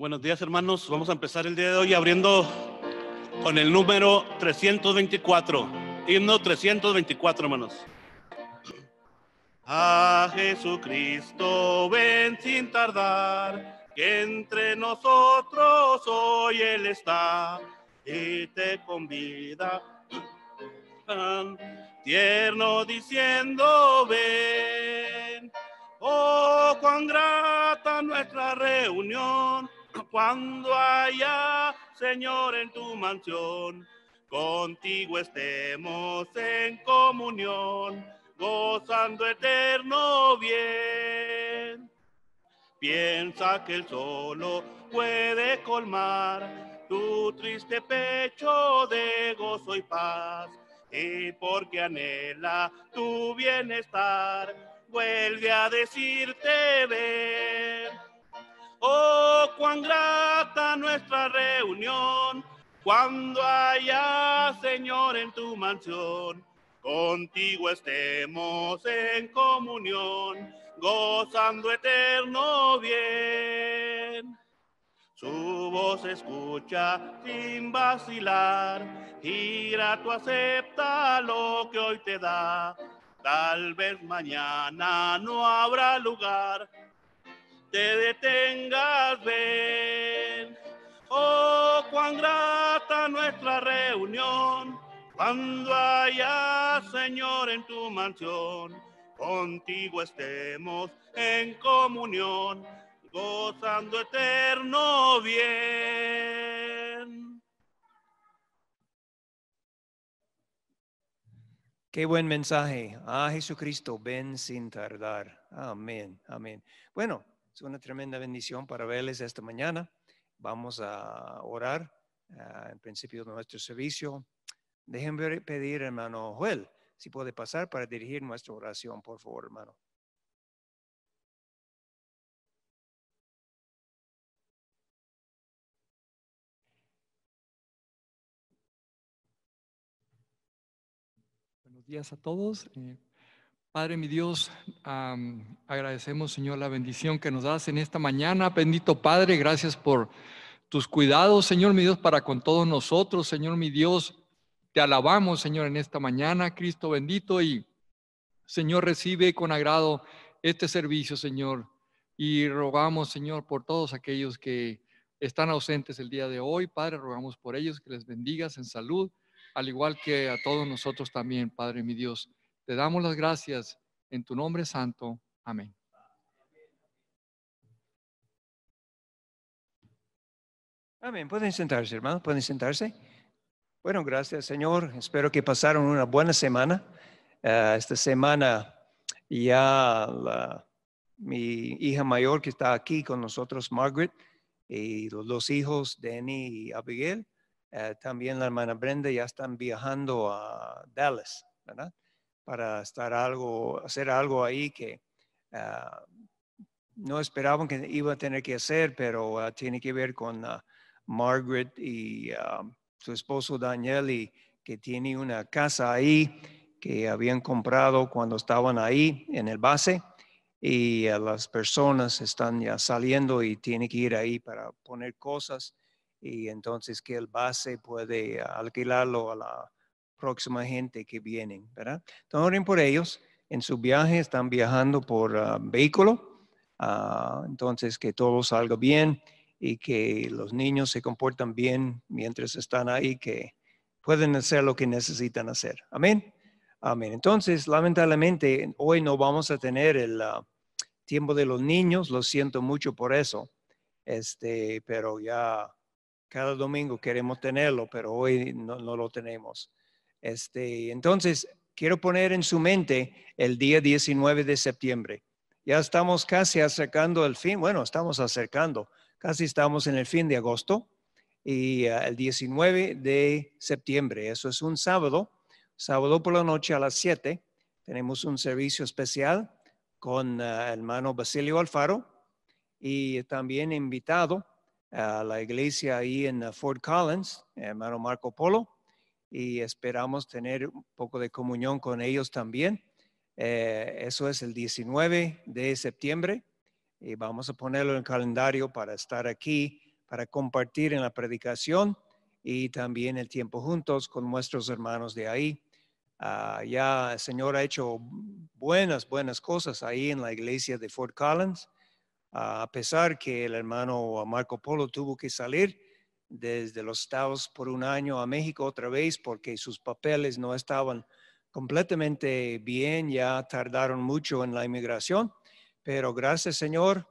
Buenos días hermanos, vamos a empezar el día de hoy abriendo con el número 324, himno 324 hermanos. A Jesucristo ven sin tardar, que entre nosotros hoy Él está y te convida. Tierno diciendo ven, oh cuán grata nuestra reunión cuando haya, Señor, en tu mansión, contigo estemos en comunión, gozando eterno bien. Piensa que el solo puede colmar tu triste pecho de gozo y paz, y porque anhela tu bienestar, vuelve a decirte ven. Oh, cuán grata nuestra reunión, cuando haya Señor, en tu mansión, contigo estemos en comunión, gozando eterno bien. Su voz escucha sin vacilar, gira tu acepta lo que hoy te da. Tal vez mañana no habrá lugar te detengas, ven. Oh, cuán grata nuestra reunión, cuando haya Señor en tu mansión, contigo estemos en comunión, gozando eterno bien. Qué buen mensaje. A ah, Jesucristo, ven sin tardar. Amén, amén. Bueno, es una tremenda bendición para verles esta mañana. Vamos a orar ah, en principio de nuestro servicio. Déjenme pedir, hermano Joel, si puede pasar para dirigir nuestra oración, por favor, hermano. Buenos días a todos. Eh, Padre mi Dios, agradecemos Señor la bendición que nos das en esta mañana. Bendito Padre, gracias por tus cuidados, Señor mi Dios, para con todos nosotros, Señor mi Dios. Te alabamos, Señor, en esta mañana, Cristo bendito. Y Señor, recibe con agrado este servicio, Señor. Y rogamos, Señor, por todos aquellos que están ausentes el día de hoy. Padre, rogamos por ellos que les bendigas en salud, al igual que a todos nosotros también, Padre mi Dios. Te damos las gracias en tu nombre santo. Amén. Amén. Pueden sentarse, hermanos. Pueden sentarse. Bueno, gracias, Señor. Espero que pasaron una buena semana. Eh, esta semana ya mi hija mayor que está aquí con nosotros, Margaret, y los, dos hijos, Danny y Abigail, eh, también la hermana Brenda, ya están viajando a Dallas, ¿verdad? para estar algo, hacer algo ahí que ah, no esperaban que iba a tener que hacer, pero ah, tiene que ver con ah, Margaret y su esposo Daniel, y que tiene una casa ahí que habían comprado cuando estaban ahí en el base y las personas están ya saliendo y tiene que ir ahí para poner cosas y entonces que el base puede alquilarlo a la próxima gente que vienen, ¿verdad? Entonces oren por ellos. En su viaje están viajando por ah, vehículo. Ah, entonces que todo salga bien y que los niños se comportan bien mientras están ahí, que pueden hacer lo que necesitan hacer. Amén. Amén. Entonces, lamentablemente, hoy no vamos a tener el ah, tiempo de los niños. Lo siento mucho por eso. Este, pero ya cada domingo queremos tenerlo, pero hoy no lo tenemos. Este, entonces, quiero poner en su mente el día 19 de septiembre. Ya estamos casi acercando el fin, bueno, estamos acercando, casi estamos en el fin de agosto y ah, el 19 de septiembre, eso es un sábado, sábado por la noche a las 7, tenemos un servicio especial con ah, el hermano Basilio Alfaro y también invitado a la iglesia ahí en ah, Fort Collins, hermano Marco Polo, y esperamos tener un poco de comunión con ellos también. Eh, eso es el 19 de septiembre y vamos a ponerlo en el calendario para estar aquí, para compartir en la predicación y también el tiempo juntos con nuestros hermanos de ahí. Ah, ya el Señor ha hecho buenas, buenas cosas ahí en la iglesia de Fort Collins, a pesar que el hermano Marco Polo tuvo que salir desde los Estados por un año a México otra vez porque sus papeles no estaban completamente bien, ya tardaron mucho en la inmigración, pero gracias Señor,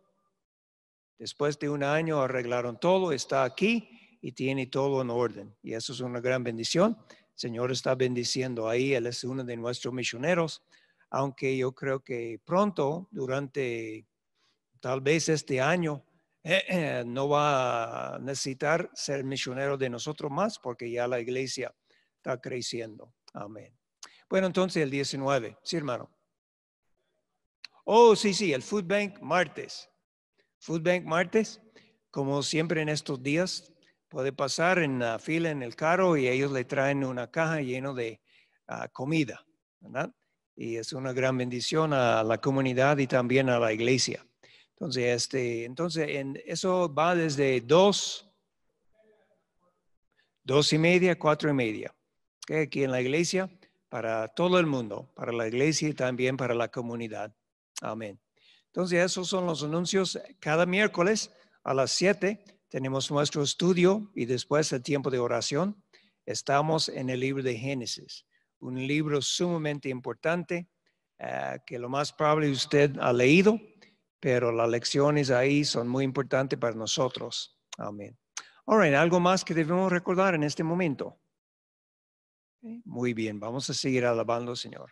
después de un año arreglaron todo, está aquí y tiene todo en orden. Y eso es una gran bendición. Señor está bendiciendo ahí, Él es uno de nuestros misioneros, aunque yo creo que pronto, durante tal vez este año, eh, eh, no va a necesitar ser misionero de nosotros más porque ya la iglesia está creciendo. Amén. Bueno, entonces el 19, sí, hermano. Oh, sí, sí, el Food Bank martes. Food Bank martes, como siempre en estos días, puede pasar en la fila en el carro y ellos le traen una caja llena de ah, comida, ¿verdad? Y es una gran bendición a la comunidad y también a la iglesia. Entonces, este, entonces en, eso va desde dos, dos y media, cuatro y media. Aquí en la iglesia, para todo el mundo, para la iglesia y también para la comunidad. Amén. Entonces, esos son los anuncios. Cada miércoles a las siete tenemos nuestro estudio y después el tiempo de oración. Estamos en el libro de Génesis, un libro sumamente importante eh, que lo más probable usted ha leído pero las lecciones ahí son muy importantes para nosotros. Amén. Alright, ¿algo más que debemos recordar en este momento? Muy bien, vamos a seguir alabando al Señor.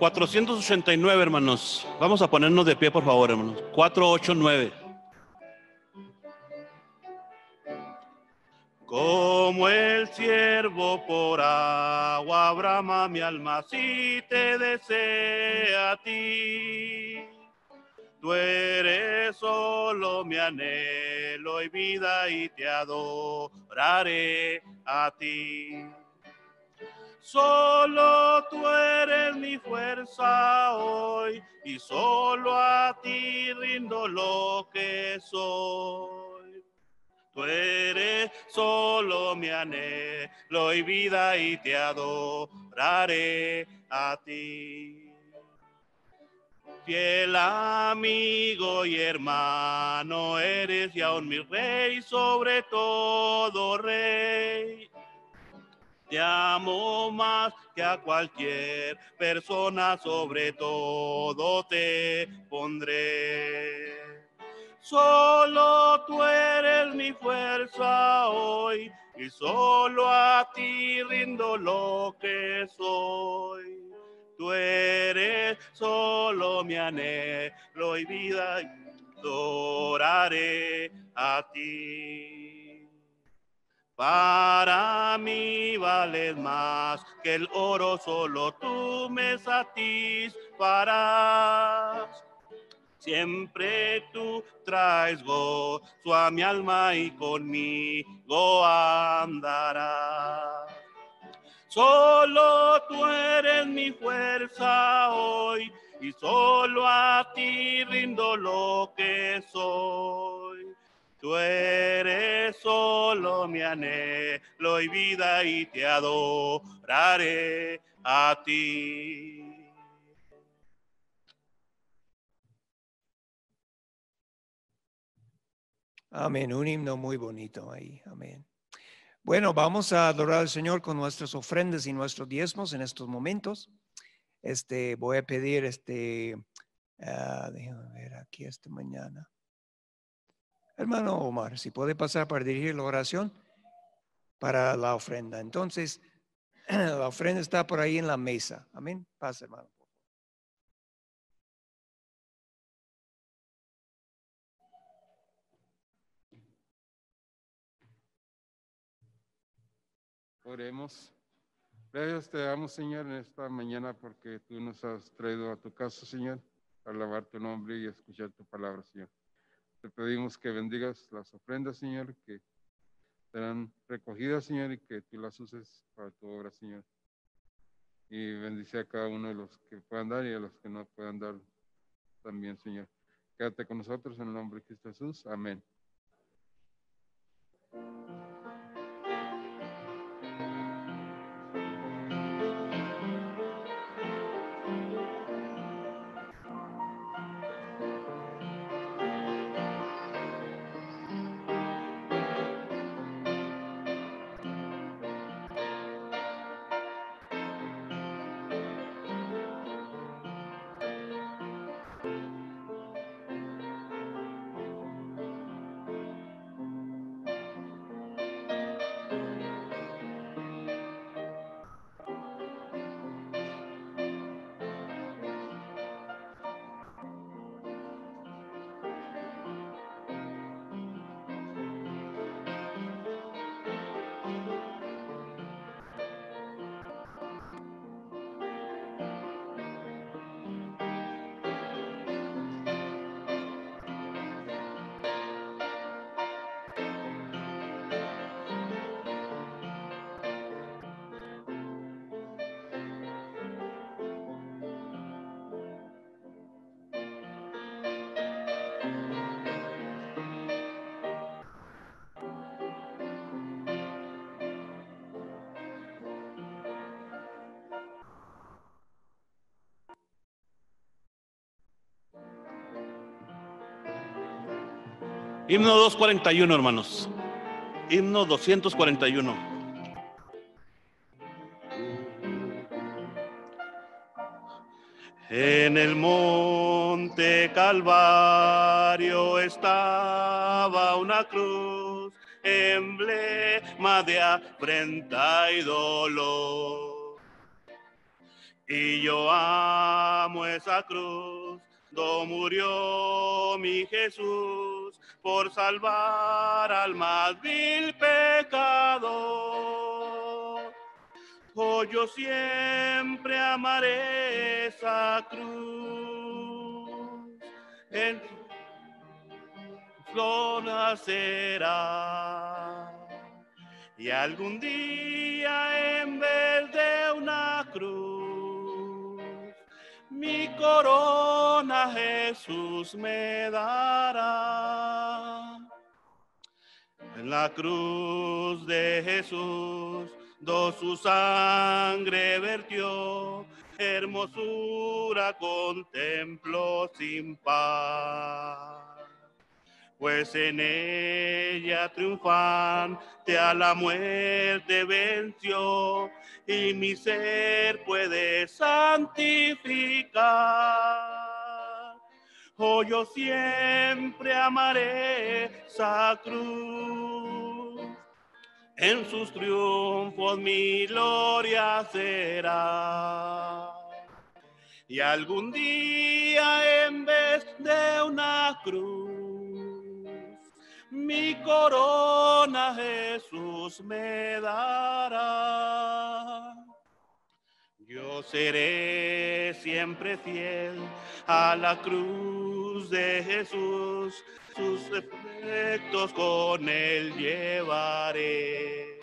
...489 hermanos... ...vamos a ponernos de pie por favor hermanos... ...489... siervo por agua brama mi alma si te desea a ti. Tú eres solo mi anhelo y vida y te adoraré a ti. Solo tú eres mi fuerza hoy y solo a ti rindo lo que soy eres solo mi anhelo y vida y te adoraré a ti. Fiel amigo y hermano eres y aún mi rey, sobre todo rey. Te amo más que a cualquier persona, sobre todo te pondré Solo tú eres mi fuerza hoy y solo a ti rindo lo que soy. Tú eres solo mi anhelo y vida, y adoraré a ti. Para mí vales más que el oro, solo tú me satisfarás Siempre tú traes gozo a mi alma y conmigo andará. Solo tú eres mi fuerza hoy y solo a ti rindo lo que soy. Tú eres solo mi anhelo y vida y te adoraré a ti. Amén. Un himno muy bonito ahí. Amén. Bueno, vamos a adorar al Señor con nuestras ofrendas y nuestros diezmos en estos momentos. Este, voy a pedir este, ah, déjenme ver aquí esta mañana. Hermano Omar, si puede pasar para dirigir la oración para la ofrenda. Entonces, la ofrenda está por ahí en la mesa. Amén. Pasa, hermano. Oremos. Gracias te damos, Señor, en esta mañana porque tú nos has traído a tu casa, Señor, a alabar tu nombre y escuchar tu palabra, Señor. Te pedimos que bendigas las ofrendas, Señor, que serán recogidas, Señor, y que tú las uses para tu obra, Señor. Y bendice a cada uno de los que puedan dar y a los que no puedan dar también, Señor. Quédate con nosotros en el nombre de Cristo Jesús. Amén. Himno 241, hermanos. Himno 241. En el monte Calvario estaba una cruz, emblema de afrenta y dolor. Y yo amo esa cruz, do murió mi Jesús por salvar al más vil pecador. Oh, yo siempre amaré esa cruz, en flor nacerá. Y algún día en vez de una cruz, mi corona Jesús me dará. En la cruz de Jesús, do su sangre vertió, hermosura contemplo sin paz pues en ella triunfante a la muerte venció y mi ser puede santificar. Oh, yo siempre amaré esa cruz, en sus triunfos mi gloria será. Y algún día en vez de una cruz, mi corona Jesús me dará. Yo seré siempre fiel a la cruz de Jesús, sus efectos con él llevaré.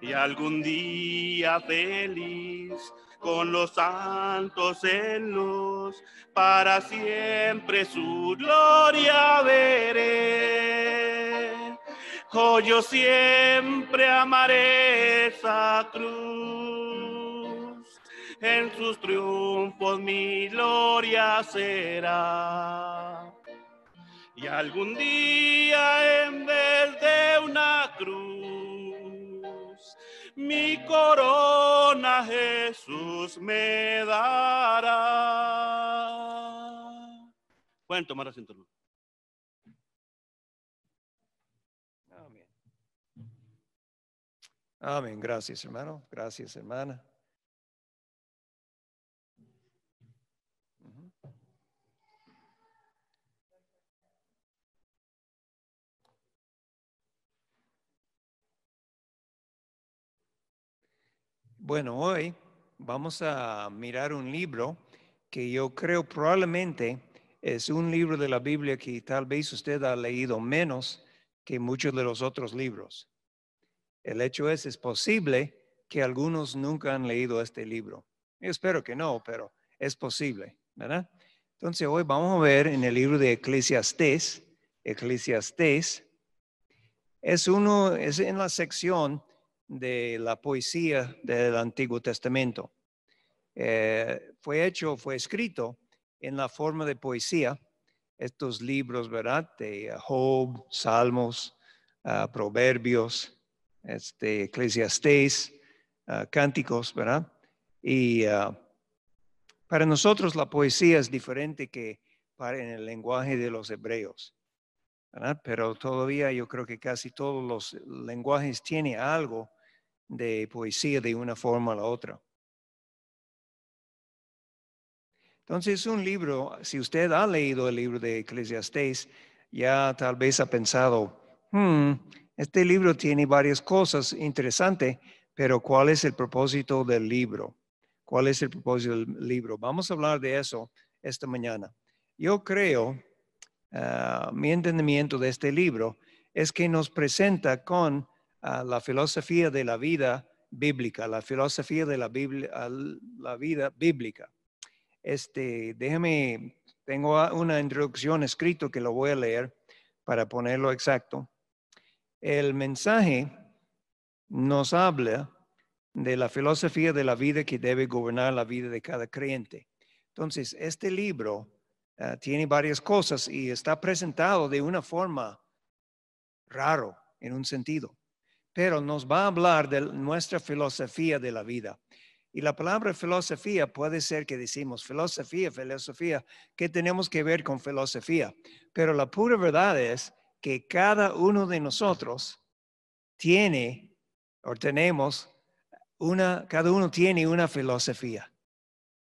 Y algún día feliz con los santos en luz, para siempre su gloria veré. Oh, yo siempre amaré esa cruz, en sus triunfos mi gloria será. Y algún día en vez de una cruz, mi corona Jesús me dará. Pueden tomar asiento, Amén. Amén. Gracias, hermano. Gracias, hermana. Bueno, hoy vamos a mirar un libro que yo creo probablemente es un libro de la Biblia que tal vez usted ha leído menos que muchos de los otros libros. El hecho es, es posible que algunos nunca han leído este libro. Yo espero que no, pero es posible, ¿verdad? Entonces hoy vamos a ver en el libro de Eclesiastés, Eclesiastés, es uno, es en la sección de la poesía del Antiguo Testamento. Eh, fue hecho, fue escrito en la forma de poesía, estos libros, ¿verdad? De eh, Job, Salmos, ah, Proverbios, este, Eclesiastés, ah, Cánticos, ¿verdad? Y ah, para nosotros la poesía es diferente que para en el lenguaje de los hebreos. Pero todavía yo creo que casi todos los lenguajes tienen algo de poesía de una forma o la otra. Entonces, un libro, si usted ha leído el libro de Eclesiastés, ya tal vez ha pensado, hmm, este libro tiene varias cosas interesantes, pero ¿cuál es el propósito del libro? ¿Cuál es el propósito del libro? Vamos a hablar de eso esta mañana. Yo creo Ah, mi entendimiento de este libro es que nos presenta con ah, la filosofía de la vida bíblica, la filosofía de la, ah, vida bíblica. Este, déjeme, tengo una introducción escrito que lo voy a leer para ponerlo exacto. El mensaje nos habla de la filosofía de la vida que debe gobernar la vida de cada creyente. Entonces, este libro Ah, tiene varias cosas y está presentado de una forma raro, en un sentido. Pero nos va a hablar de nuestra filosofía de la vida. Y la palabra filosofía puede ser que decimos filosofía, filosofía, ¿qué tenemos que ver con filosofía? Pero la pura verdad es que cada uno de nosotros tiene o tenemos una, cada uno tiene una filosofía.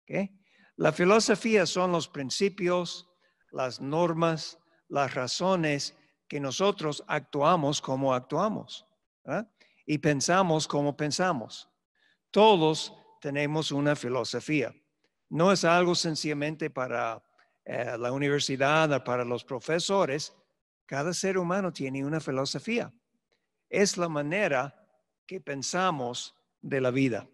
¿Ok? La filosofía son los principios, las normas, las razones que nosotros actuamos como actuamos y pensamos como pensamos. Todos tenemos una filosofía. No es algo sencillamente para eh, la universidad o para los profesores. Cada ser humano tiene una filosofía. Es la manera que pensamos de la vida.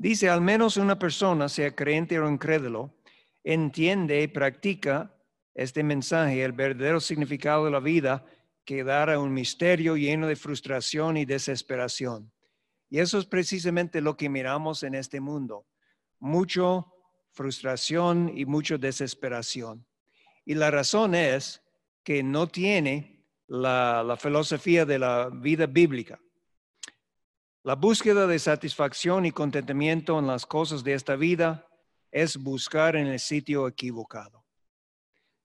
Dice, al menos una persona, sea creyente o incrédulo, entiende y practica este mensaje, el verdadero significado de la vida, que dará un misterio lleno de frustración y desesperación. Y eso es precisamente lo que miramos en este mundo. Mucho frustración y mucha desesperación. Y la razón es que no tiene la filosofía de la vida bíblica. La búsqueda de satisfacción y contentamiento en las cosas de esta vida es buscar en el sitio equivocado.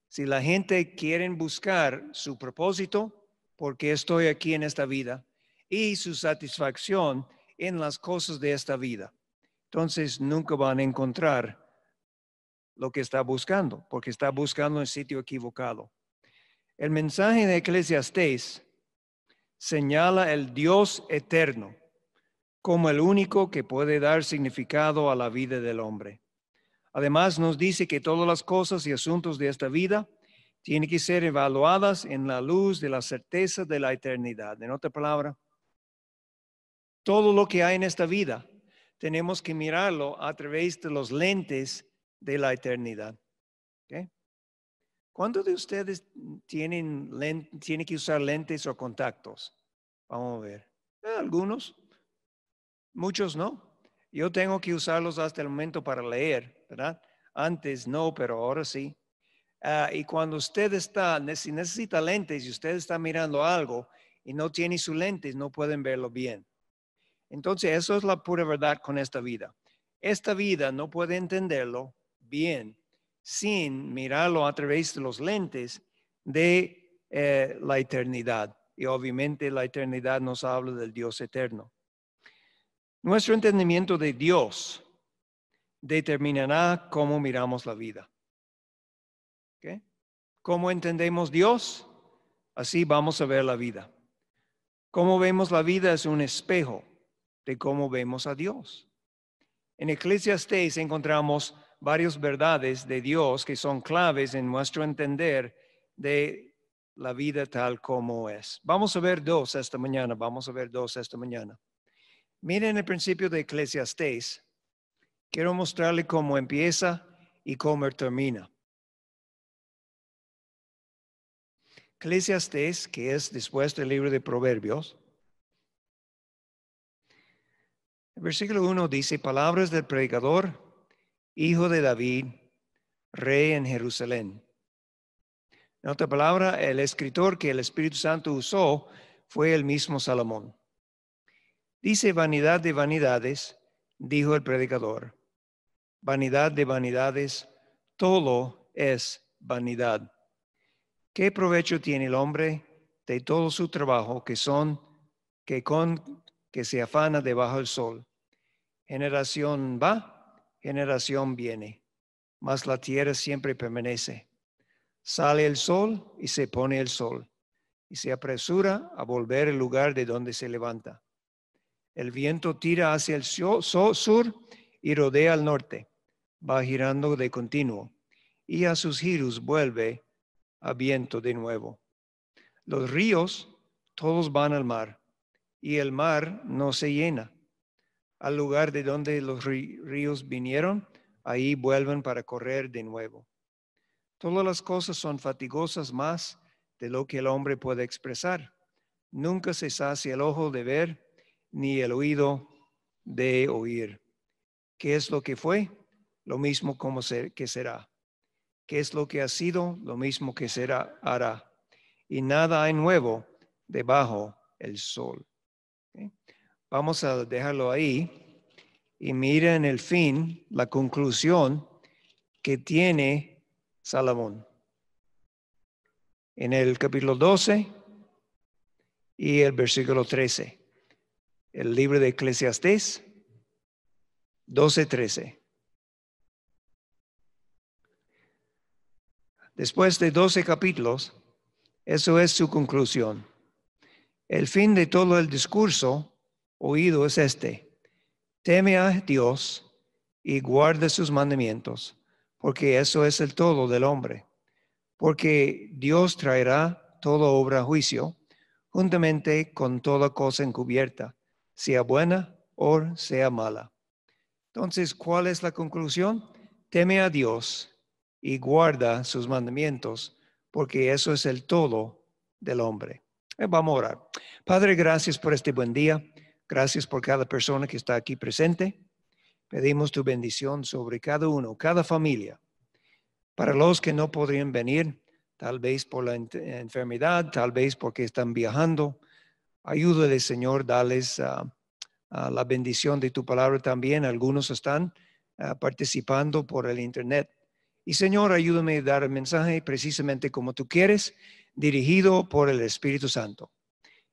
Si la gente quiere buscar su propósito, porque estoy aquí en esta vida, y su satisfacción en las cosas de esta vida, entonces nunca van a encontrar lo que está buscando, porque está buscando en el sitio equivocado. El mensaje de Eclesiastés señala el Dios eterno como el único que puede dar significado a la vida del hombre. Además, nos dice que todas las cosas y asuntos de esta vida tienen que ser evaluadas en la luz de la certeza de la eternidad. En otra palabra, todo lo que hay en esta vida tenemos que mirarlo a través de los lentes de la eternidad. ¿Cuántos de ustedes tienen, tienen que usar lentes o contactos? Vamos a ver. Algunos. Muchos no. Yo tengo que usarlos hasta el momento para leer, ¿verdad? Antes no, pero ahora sí. Ah, y cuando usted está, si necesita lentes y usted está mirando algo y no tiene sus lentes, no pueden verlo bien. Entonces, eso es la pura verdad con esta vida. Esta vida no puede entenderlo bien sin mirarlo a través de los lentes de eh, la eternidad. Y obviamente la eternidad nos habla del Dios eterno. Nuestro entendimiento de Dios determinará cómo miramos la vida. ¿Qué? ¿Cómo entendemos Dios? Así vamos a ver la vida. Cómo vemos la vida es un espejo de cómo vemos a Dios. En Eclesiastes encontramos varias verdades de Dios que son claves en nuestro entender de la vida tal como es. Vamos a ver dos esta mañana, vamos a ver dos esta mañana. Miren el principio de Eclesiastés. Quiero mostrarle cómo empieza y cómo termina. Eclesiastés, que es después del libro de Proverbios, el versículo 1 dice, palabras del predicador, hijo de David, rey en Jerusalén. En otra palabra, el escritor que el Espíritu Santo usó fue el mismo Salomón. Dice vanidad de vanidades, dijo el predicador. Vanidad de vanidades, todo es vanidad. ¿Qué provecho tiene el hombre de todo su trabajo que son, que con, que se afana debajo del sol? Generación va, generación viene, mas la tierra siempre permanece. Sale el sol y se pone el sol, y se apresura a volver al lugar de donde se levanta. El viento tira hacia el sur y rodea al norte. Va girando de continuo y a sus giros vuelve a viento de nuevo. Los ríos todos van al mar y el mar no se llena. Al lugar de donde los ríos vinieron, ahí vuelven para correr de nuevo. Todas las cosas son fatigosas más de lo que el hombre puede expresar. Nunca se sacia el ojo de ver ni el oído de oír. ¿Qué es lo que fue? Lo mismo como que será. ¿Qué es lo que ha sido? Lo mismo que será hará. Y nada hay nuevo debajo el sol. Vamos a dejarlo ahí y miren el fin, la conclusión que tiene Salomón. En el capítulo 12 y el versículo 13 el libro de Eclesiastés 12:13. Después de 12 capítulos, eso es su conclusión. El fin de todo el discurso oído es este. Teme a Dios y guarde sus mandamientos, porque eso es el todo del hombre. Porque Dios traerá toda obra a juicio, juntamente con toda cosa encubierta sea buena o sea mala. Entonces, ¿cuál es la conclusión? Teme a Dios y guarda sus mandamientos, porque eso es el todo del hombre. Eh, vamos a orar. Padre, gracias por este buen día. Gracias por cada persona que está aquí presente. Pedimos tu bendición sobre cada uno, cada familia. Para los que no podrían venir, tal vez por la enfermedad, tal vez porque están viajando, Ayúdale, Señor, dales ah, ah, la bendición de tu palabra también. Algunos están ah, participando por el Internet. Y Señor, ayúdame a dar el mensaje precisamente como tú quieres, dirigido por el Espíritu Santo.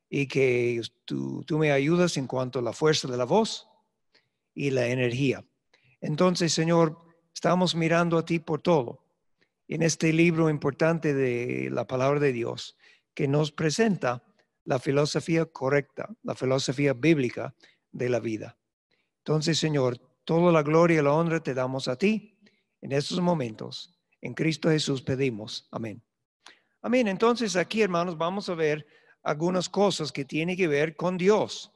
Y que tú me ayudas en cuanto a la fuerza de la voz y la energía. Entonces, Señor, estamos mirando a ti por todo. En este libro importante de la palabra de Dios que nos presenta la filosofía correcta, la filosofía bíblica de la vida. Entonces, Señor, toda la gloria y la honra te damos a ti en estos momentos. En Cristo Jesús pedimos. Amén. Amén. Entonces, aquí, hermanos, vamos a ver algunas cosas que tienen que ver con Dios.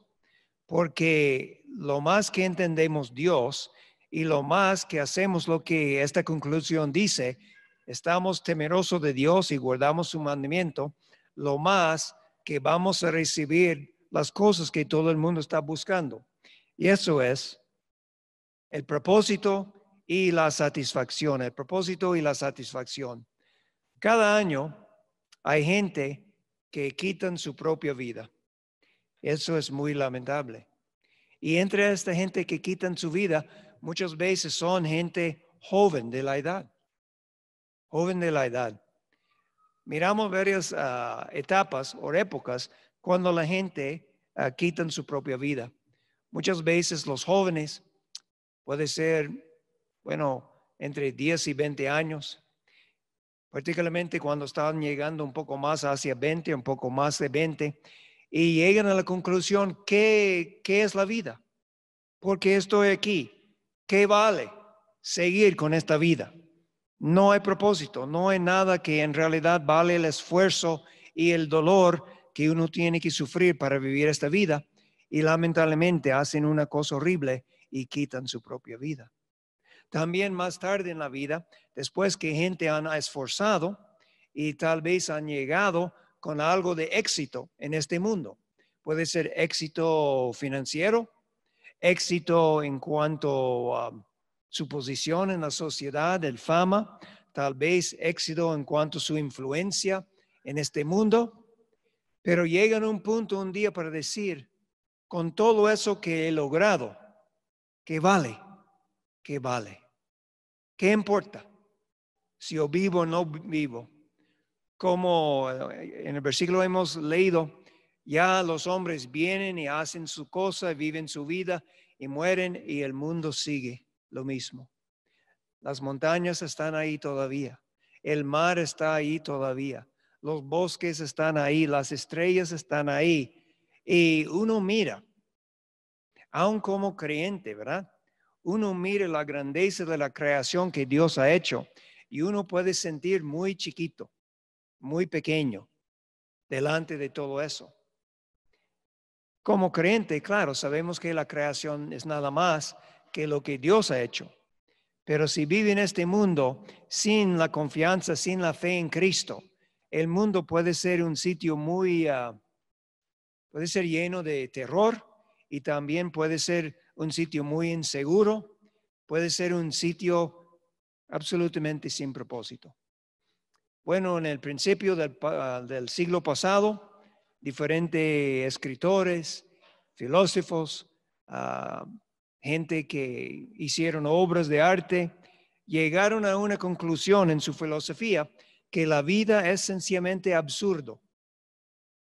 Porque lo más que entendemos Dios y lo más que hacemos lo que esta conclusión dice, estamos temerosos de Dios y guardamos su mandamiento, lo más que vamos a recibir las cosas que todo el mundo está buscando. Y eso es el propósito y la satisfacción, el propósito y la satisfacción. Cada año hay gente que quitan su propia vida. Eso es muy lamentable. Y entre esta gente que quitan su vida, muchas veces son gente joven de la edad, joven de la edad miramos varias ah, etapas o épocas cuando la gente ah, quitan quita su propia vida. Muchas veces los jóvenes, puede ser, bueno, entre 10 y 20 años, particularmente cuando están llegando un poco más hacia 20, un poco más de 20, y llegan a la conclusión, ¿qué, qué es la vida? ¿Por qué estoy aquí? ¿Qué vale seguir con esta vida? No hay propósito, no hay nada que en realidad vale el esfuerzo y el dolor que uno tiene que sufrir para vivir esta vida y lamentablemente hacen una cosa horrible y quitan su propia vida. También más tarde en la vida, después que gente han esforzado y tal vez han llegado con algo de éxito en este mundo. Puede ser éxito financiero, éxito en cuanto a su posición en la sociedad, el fama, tal vez éxito en cuanto a su influencia en este mundo, pero llegan a un punto un día para decir, con todo eso que he logrado, ¿qué vale? ¿Qué vale? ¿Qué importa? Si yo vivo o no vivo. Como eh, en el versículo hemos leído, ya los hombres vienen y hacen su cosa, viven su vida y mueren y el mundo sigue lo mismo. Las montañas están ahí todavía, el mar está ahí todavía, los bosques están ahí, las estrellas están ahí. Y uno mira, aun como creyente, ¿verdad? Uno mira la grandeza de la creación que Dios ha hecho y uno puede sentir muy chiquito, muy pequeño, delante de todo eso. Como creyente, claro, sabemos que la creación es nada más que lo que Dios ha hecho. Pero si vive en este mundo sin la confianza, sin la fe en Cristo, el mundo puede ser un sitio muy, ah, puede ser lleno de terror y también puede ser un sitio muy inseguro, puede ser un sitio absolutamente sin propósito. Bueno, en el principio del, ah, siglo pasado, diferentes escritores, filósofos, ah, gente que hicieron obras de arte, llegaron a una conclusión en su filosofía que la vida es sencillamente absurdo.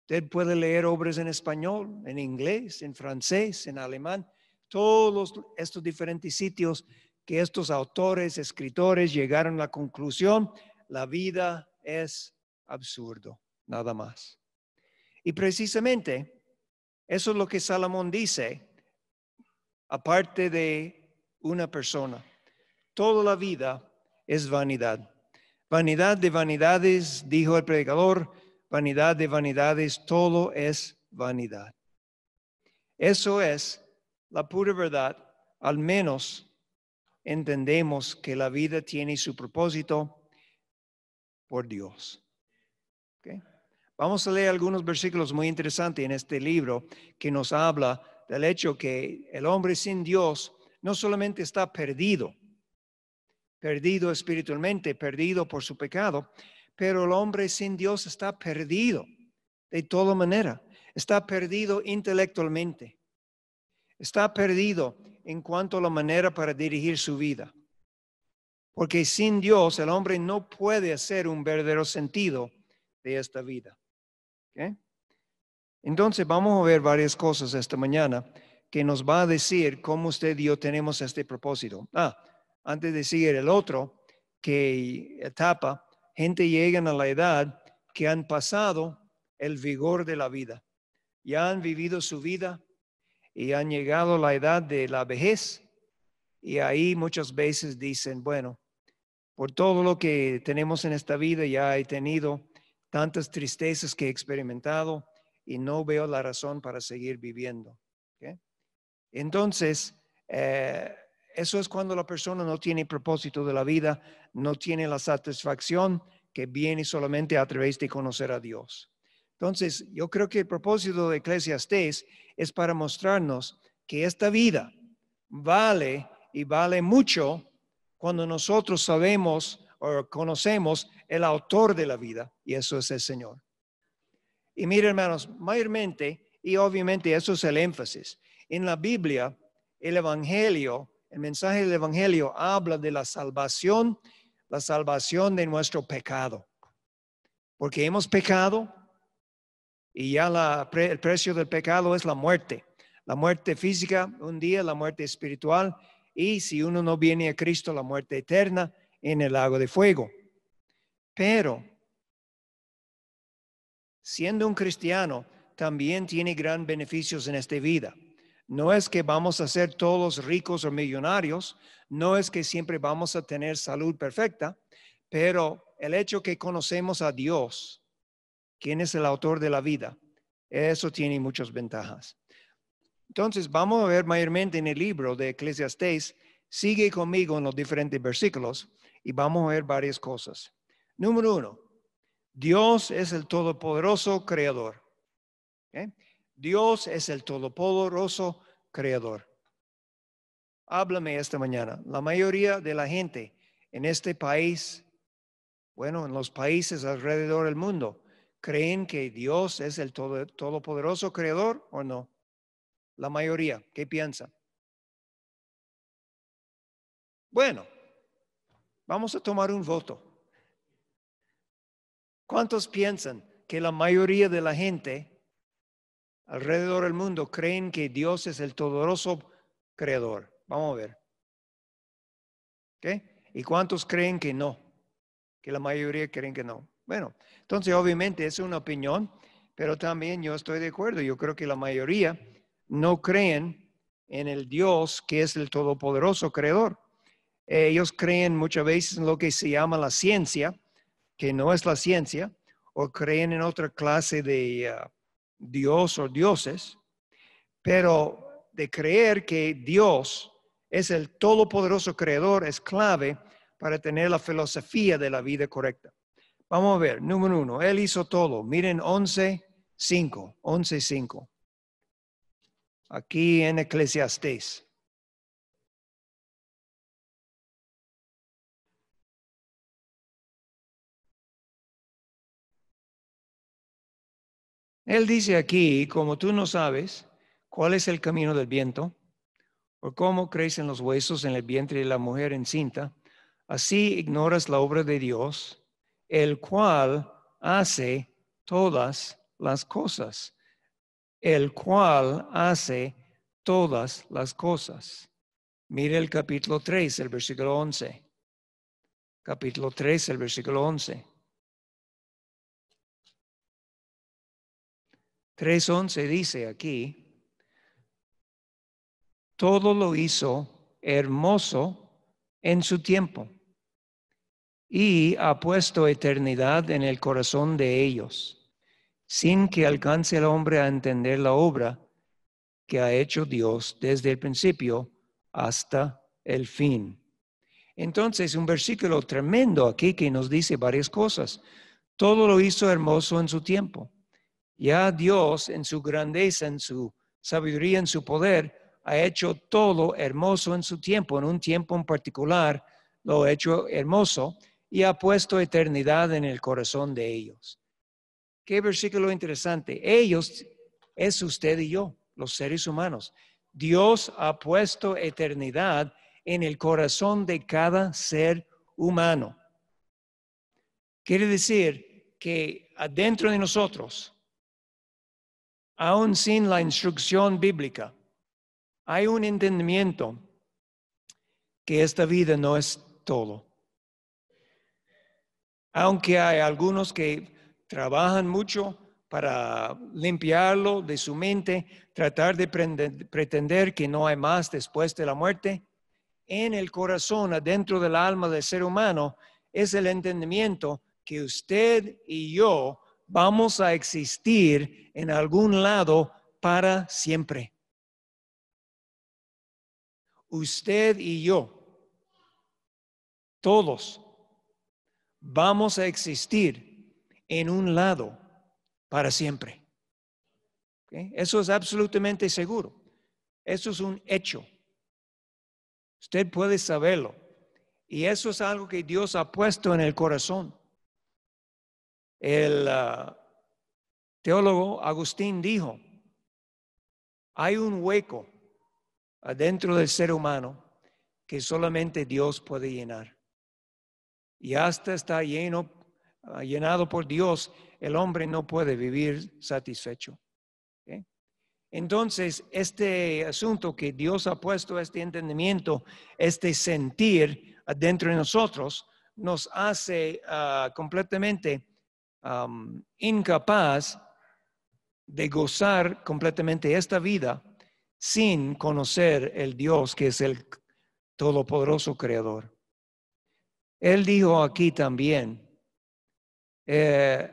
Usted puede leer obras en español, en inglés, en francés, en alemán, todos estos diferentes sitios que estos autores, escritores llegaron a la conclusión, la vida es absurdo, nada más. Y precisamente eso es lo que Salomón dice aparte de una persona. Toda la vida es vanidad. Vanidad de vanidades, dijo el predicador, vanidad de vanidades, todo es vanidad. Eso es la pura verdad, al menos entendemos que la vida tiene su propósito por Dios. Vamos a leer algunos versículos muy interesantes en este libro que nos habla del hecho que el hombre sin Dios no solamente está perdido, perdido espiritualmente, perdido por su pecado, pero el hombre sin Dios está perdido de toda manera. Está perdido intelectualmente. Está perdido en cuanto a la manera para dirigir su vida. Porque sin Dios el hombre no puede hacer un verdadero sentido de esta vida. ¿Okay? Entonces vamos a ver varias cosas esta mañana que nos va a decir cómo usted y yo tenemos este propósito. Ah, antes de seguir el otro, que etapa, gente llegan a la edad que han pasado el vigor de la vida. Ya han vivido su vida y han llegado a la edad de la vejez y ahí muchas veces dicen, bueno, por todo lo que tenemos en esta vida ya he tenido tantas tristezas que he experimentado, y no veo la razón para seguir viviendo. Entonces, eh, eso es cuando la persona no tiene propósito de la vida, no tiene la satisfacción que viene solamente a través de conocer a Dios. Entonces, yo creo que el propósito de Eclesiastés es para mostrarnos que esta vida vale y vale mucho cuando nosotros sabemos o conocemos el autor de la vida, y eso es el Señor. Y mire, hermanos, mayormente, y obviamente eso es el énfasis, en la Biblia, el Evangelio, el mensaje del Evangelio habla de la salvación, la salvación de nuestro pecado. Porque hemos pecado y ya el precio del pecado es la muerte. La muerte física un día, la muerte espiritual y si uno no viene a Cristo, la muerte eterna en el lago de fuego. Pero siendo un cristiano, también tiene gran beneficios en esta vida. No es que vamos a ser todos ricos o millonarios, no es que siempre vamos a tener salud perfecta, pero el hecho que conocemos a Dios, quien es el autor de la vida, eso tiene muchas ventajas. Entonces, vamos a ver mayormente en el libro de Eclesiastes, sigue conmigo en los diferentes versículos y vamos a ver varias cosas. Número uno, Dios es el todopoderoso creador. ¿Eh? Dios es el todopoderoso creador. Háblame esta mañana. La mayoría de la gente en este país, bueno, en los países alrededor del mundo, creen que Dios es el todopoderoso creador o no. La mayoría, ¿qué piensa? Bueno, vamos a tomar un voto. ¿Cuántos piensan que la mayoría de la gente alrededor del mundo creen que Dios es el todopoderoso creador? Vamos a ver. ¿qué? ¿Y cuántos creen que no? Que la mayoría creen que no. Bueno, entonces obviamente es una opinión, pero también yo estoy de acuerdo. Yo creo que la mayoría no creen en el Dios que es el todopoderoso creador. Ellos creen muchas veces en lo que se llama la ciencia, que no es la ciencia o creen en otra clase de ah, Dios o dioses, pero de creer que Dios es el todopoderoso creador es clave para tener la filosofía de la vida correcta. Vamos a ver, número uno, Él hizo todo. Miren 11.5, 5, Aquí en Eclesiastés. Él dice aquí, como tú no sabes cuál es el camino del viento, o cómo crecen los huesos en el vientre de la mujer encinta, así ignoras la obra de Dios, el cual hace todas las cosas, el cual hace todas las cosas. Mire el capítulo 3, el versículo 11. Capítulo 3, el versículo 11. 3.11 dice aquí, todo lo hizo hermoso en su tiempo y ha puesto eternidad en el corazón de ellos, sin que alcance el hombre a entender la obra que ha hecho Dios desde el principio hasta el fin. Entonces, un versículo tremendo aquí que nos dice varias cosas. Todo lo hizo hermoso en su tiempo. Ya Dios en su grandeza, en su sabiduría, en su poder, ha hecho todo hermoso en su tiempo, en un tiempo en particular, lo ha hecho hermoso y ha puesto eternidad en el corazón de ellos. Qué versículo interesante. Ellos es usted y yo, los seres humanos. Dios ha puesto eternidad en el corazón de cada ser humano. Quiere decir que adentro de nosotros, aún sin la instrucción bíblica, hay un entendimiento que esta vida no es todo. Aunque hay algunos que trabajan mucho para limpiarlo de su mente, tratar de pretender que no hay más después de la muerte, en el corazón, adentro del alma del ser humano, es el entendimiento que usted y yo vamos a existir en algún lado para siempre. Usted y yo, todos, vamos a existir en un lado para siempre. Eso es absolutamente seguro. Eso es un hecho. Usted puede saberlo. Y eso es algo que Dios ha puesto en el corazón. El ah, teólogo Agustín dijo, hay un hueco adentro del ser humano que solamente Dios puede llenar. Y hasta está lleno, ah, llenado por Dios, el hombre no puede vivir satisfecho. ¿Eh? Entonces, este asunto que Dios ha puesto, este entendimiento, este sentir adentro de nosotros, nos hace ah, completamente incapaz de gozar completamente esta vida sin conocer el Dios que es el todopoderoso creador. Él dijo aquí también, eh,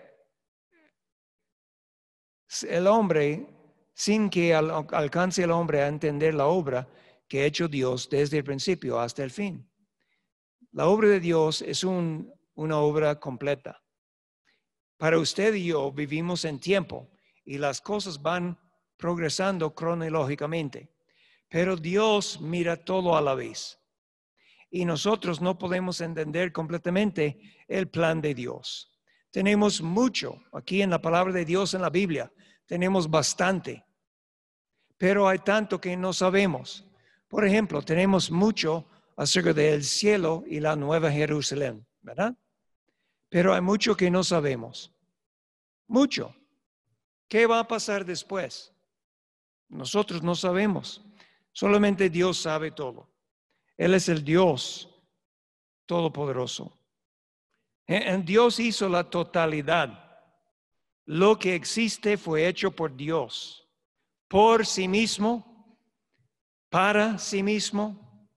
el hombre, sin que alcance el hombre a entender la obra que ha hecho Dios desde el principio hasta el fin. La obra de Dios es una obra completa. Para usted y yo vivimos en tiempo y las cosas van progresando cronológicamente, pero Dios mira todo a la vez y nosotros no podemos entender completamente el plan de Dios. Tenemos mucho aquí en la palabra de Dios en la Biblia, tenemos bastante, pero hay tanto que no sabemos. Por ejemplo, tenemos mucho acerca del cielo y la nueva Jerusalén, ¿verdad? Pero hay mucho que no sabemos. Mucho. ¿Qué va a pasar después? Nosotros no sabemos. Solamente Dios sabe todo. Él es el Dios todopoderoso. En Dios hizo la totalidad. Lo que existe fue hecho por Dios, por sí mismo, para sí mismo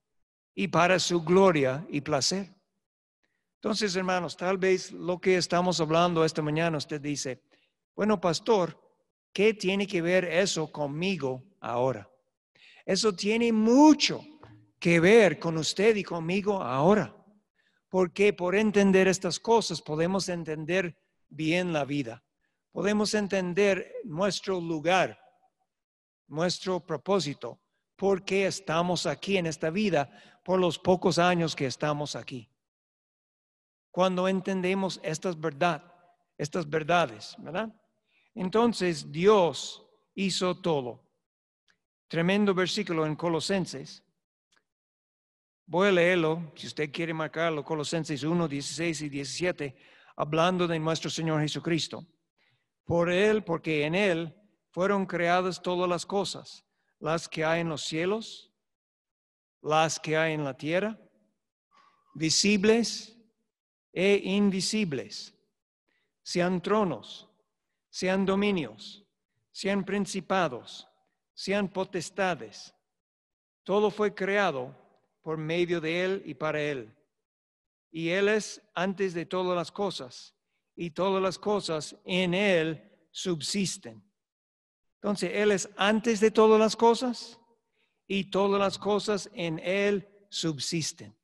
y para su gloria y placer. Entonces, hermanos, tal vez lo que estamos hablando esta mañana, usted dice, bueno, pastor, ¿qué tiene que ver eso conmigo ahora? Eso tiene mucho que ver con usted y conmigo ahora, porque por entender estas cosas podemos entender bien la vida, podemos entender nuestro lugar, nuestro propósito, por qué estamos aquí en esta vida por los pocos años que estamos aquí cuando entendemos estas verdad, estas verdades, ¿verdad? Entonces Dios hizo todo. Tremendo versículo en Colosenses. Voy a leerlo, si usted quiere marcarlo, Colosenses 1, 16 y 17, hablando de nuestro Señor Jesucristo. Por Él, porque en Él fueron creadas todas las cosas, las que hay en los cielos, las que hay en la tierra, visibles e invisibles, sean tronos, sean dominios, sean principados, sean potestades. Todo fue creado por medio de Él y para Él. Y Él es antes de todas las cosas, y todas las cosas en Él subsisten. Entonces, Él es antes de todas las cosas, y todas las cosas en Él subsisten.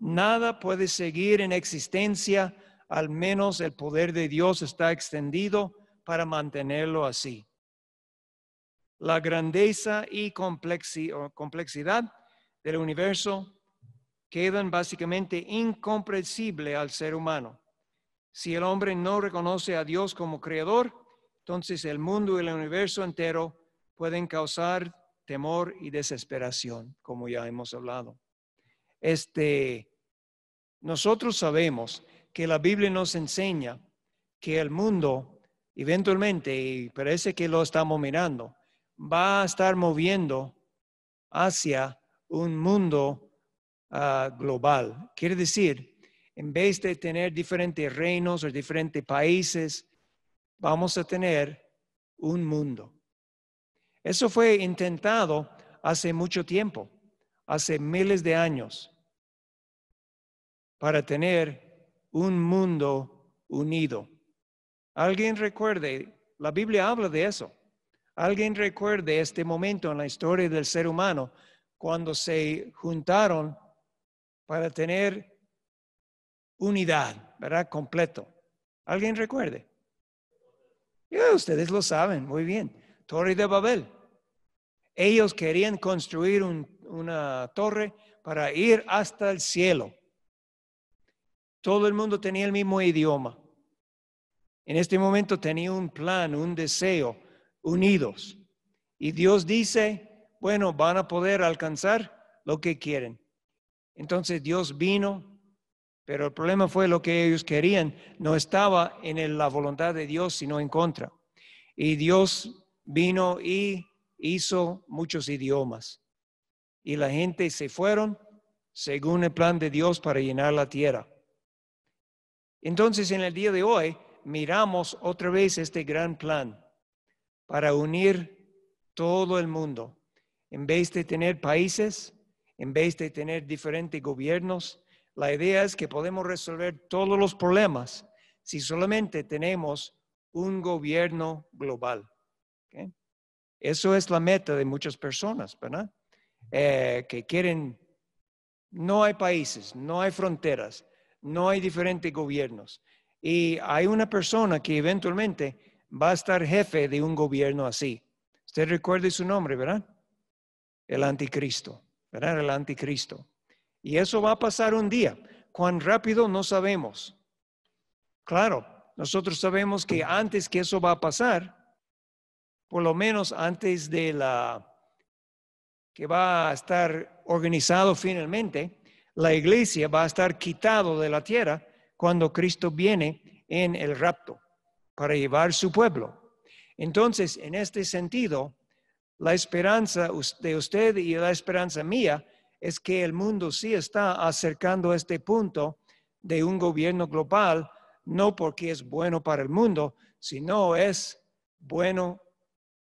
Nada puede seguir en existencia, al menos el poder de Dios está extendido para mantenerlo así. La grandeza y complejidad del universo quedan básicamente incomprensible al ser humano. Si el hombre no reconoce a Dios como creador, entonces el mundo y el universo entero pueden causar temor y desesperación, como ya hemos hablado. Este nosotros sabemos que la Biblia nos enseña que el mundo eventualmente, y parece que lo estamos mirando, va a estar moviendo hacia un mundo ah, global. Quiere decir, en vez de tener diferentes reinos o diferentes países, vamos a tener un mundo. Eso fue intentado hace mucho tiempo, hace miles de años para tener un mundo unido. Alguien recuerde, la Biblia habla de eso. Alguien recuerde este momento en la historia del ser humano cuando se juntaron para tener unidad, ¿verdad? Completo. ¿Alguien recuerde? ustedes lo saben muy bien. Torre de Babel. Ellos querían construir una torre para ir hasta el cielo. Todo el mundo tenía el mismo idioma. En este momento tenía un plan, un deseo, unidos. Y Dios dice, bueno, van a poder alcanzar lo que quieren. Entonces Dios vino, pero el problema fue lo que ellos querían. No estaba en la voluntad de Dios, sino en contra. Y Dios vino y hizo muchos idiomas. Y la gente se fueron según el plan de Dios para llenar la tierra. Entonces, en el día de hoy, miramos otra vez este gran plan para unir todo el mundo. En vez de tener países, en vez de tener diferentes gobiernos, la idea es que podemos resolver todos los problemas si solamente tenemos un gobierno global. Eso es la meta de muchas personas, ¿verdad? Eh, que quieren, no hay países, no hay fronteras, no hay diferentes gobiernos. Y hay una persona que eventualmente va a estar jefe de un gobierno así. Usted recuerde su nombre, ¿verdad? El anticristo, ¿verdad? El anticristo. Y eso va a pasar un día. Cuán rápido no sabemos. Claro, nosotros sabemos que antes que eso va a pasar, por lo menos antes de la que va a estar organizado finalmente, la iglesia va a estar quitado de la tierra cuando Cristo viene en el rapto para llevar su pueblo. Entonces, en este sentido, la esperanza de usted y la esperanza mía es que el mundo sí está acercando a este punto de un gobierno global, no porque es bueno para el mundo, sino es bueno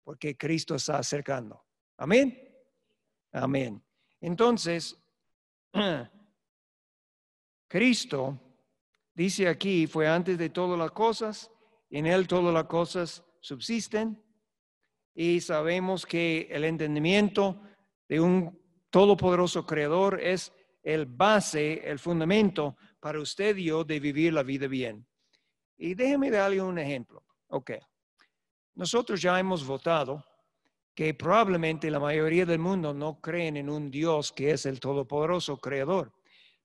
porque Cristo está acercando. Amén. Amén. Entonces, Cristo, dice aquí, fue antes de todas las cosas, en Él todas las cosas subsisten, y sabemos que el entendimiento de un todopoderoso creador es el base, el fundamento para usted y yo de vivir la vida bien. Y déjeme darle un ejemplo. Ok. Nosotros ya hemos votado que probablemente la mayoría del mundo no creen en un Dios que es el todopoderoso creador,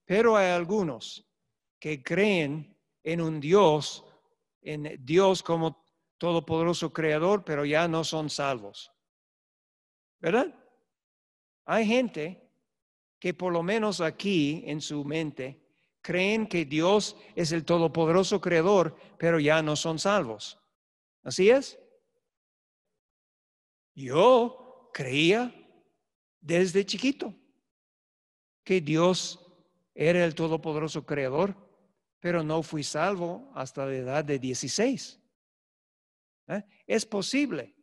pero hay algunos que creen en un Dios, en Dios como todopoderoso creador, pero ya no son salvos. ¿Verdad? Hay gente que por lo menos aquí en su mente creen que Dios es el todopoderoso creador, pero ya no son salvos. ¿Así es? Yo creía desde chiquito que Dios era el todopoderoso creador, pero no fui salvo hasta la edad de 16. ¿eh? Es posible.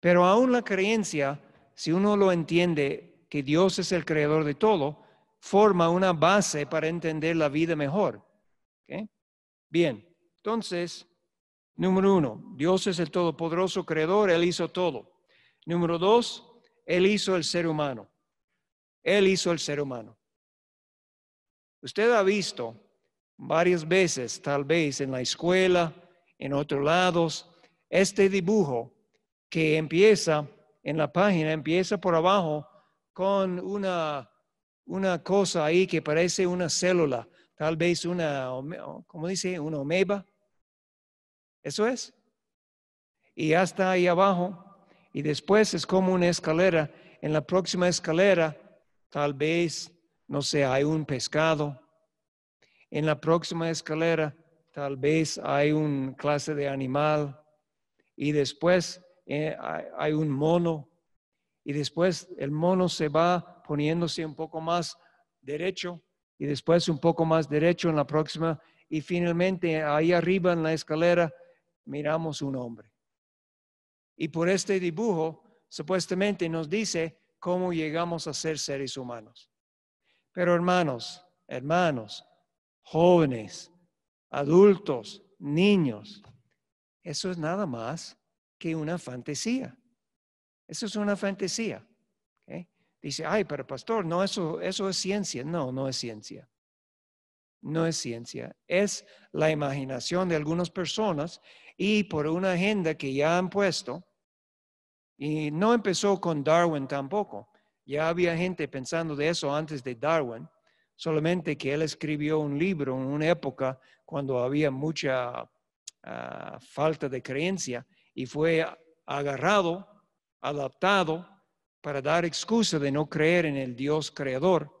Pero aún la creencia, si uno lo entiende que Dios es el creador de todo, forma una base para entender la vida mejor. Bien, entonces Número uno, Dios es el todopoderoso creador, Él hizo todo. Número dos, Él hizo el ser humano. Él hizo el ser humano. Usted ha visto varias veces, tal vez en la escuela, en otros lados, este dibujo que empieza en la página, empieza por abajo con una, cosa ahí que parece una célula, tal vez una, como dice? Una omeba eso es. Y hasta ahí abajo. Y después es como una escalera. En la próxima escalera, tal vez, no sé, hay un pescado. En la próxima escalera, tal vez hay un clase de animal. Y después eh, hay un mono. Y después el mono se va poniéndose un poco más derecho y después un poco más derecho en la próxima y finalmente ahí arriba en la escalera miramos un hombre. Y por este dibujo, supuestamente nos dice cómo llegamos a ser seres humanos. Pero hermanos, hermanos, jóvenes, adultos, niños, eso es nada más que una fantasía. Eso es una fantasía. Dice, ay, pero pastor, no, eso es ciencia. No, no es ciencia no es ciencia, es la imaginación de algunas personas y por una agenda que ya han puesto. Y no empezó con Darwin tampoco. Ya había gente pensando de eso antes de Darwin, solamente que él escribió un libro en una época cuando había mucha ah, falta de creencia y fue agarrado, adaptado para dar excusa de no creer en el Dios creador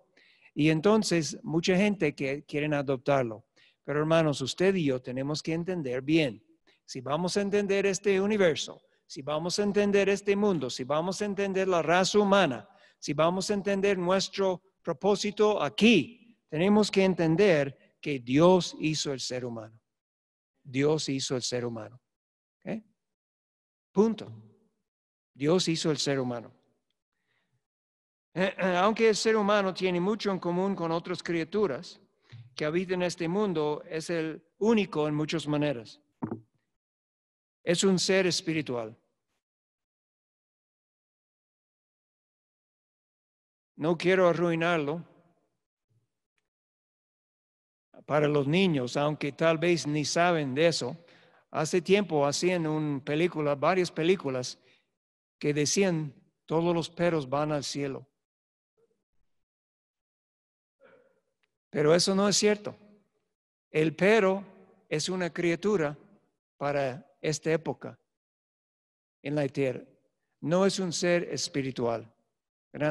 y entonces, mucha gente que quieren adoptarlo. Pero hermanos, usted y yo tenemos que entender bien. Si vamos a entender este universo, si vamos a entender este mundo, si vamos a entender la raza humana, si vamos a entender nuestro propósito aquí, tenemos que entender que Dios hizo el ser humano. Dios hizo el ser humano. Punto. Dios hizo el ser humano. Eh, eh, aunque el ser humano tiene mucho en común con otras criaturas que habitan este mundo, es el único en muchas maneras. Es un ser espiritual. No quiero arruinarlo para los niños, aunque tal vez ni saben de eso. Hace tiempo hacían película, varias películas que decían todos los perros van al cielo. Pero eso no es cierto. El pero es una criatura para esta época en la tierra. No es un ser espiritual.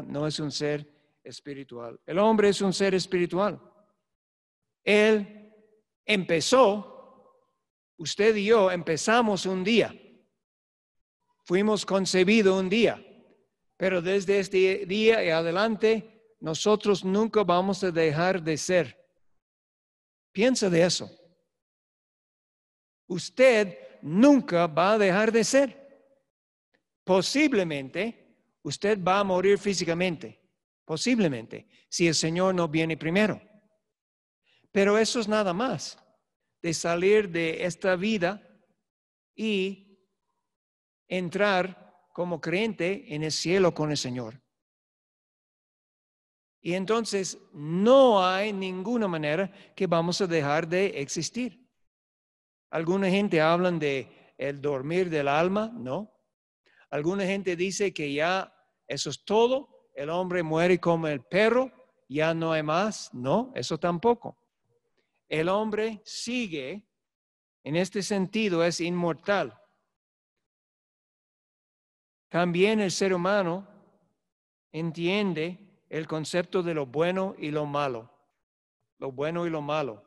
No es un ser espiritual. El hombre es un ser espiritual. Él empezó, usted y yo empezamos un día. Fuimos concebidos un día. Pero desde este día y adelante nosotros nunca vamos a dejar de ser. Piensa de eso. Usted nunca va a dejar de ser. Posiblemente usted va a morir físicamente, posiblemente, si el Señor no viene primero. Pero eso es nada más de salir de esta vida y entrar como creyente en el cielo con el Señor. Y entonces no hay ninguna manera que vamos a dejar de existir. Alguna gente hablan de el dormir del alma, no. Alguna gente dice que ya eso es todo, el hombre muere como el perro, ya no hay más, no, eso tampoco. El hombre sigue, en este sentido es inmortal. También el ser humano entiende el concepto de lo bueno y lo malo. Lo bueno y lo malo.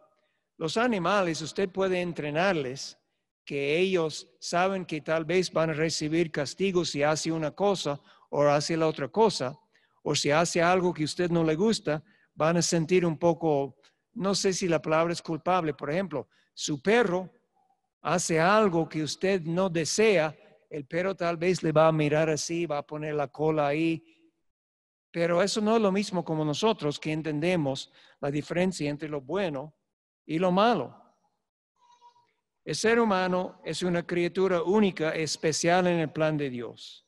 Los animales, usted puede entrenarles que ellos saben que tal vez van a recibir castigo si hace una cosa o hace la otra cosa, o si hace algo que usted no le gusta, van a sentir un poco, no sé si la palabra es culpable. Por ejemplo, su perro hace algo que usted no desea, el perro tal vez le va a mirar así, va a poner la cola ahí, pero eso no es lo mismo como nosotros que entendemos la diferencia entre lo bueno y lo malo. El ser humano es una criatura única, especial en el plan de Dios.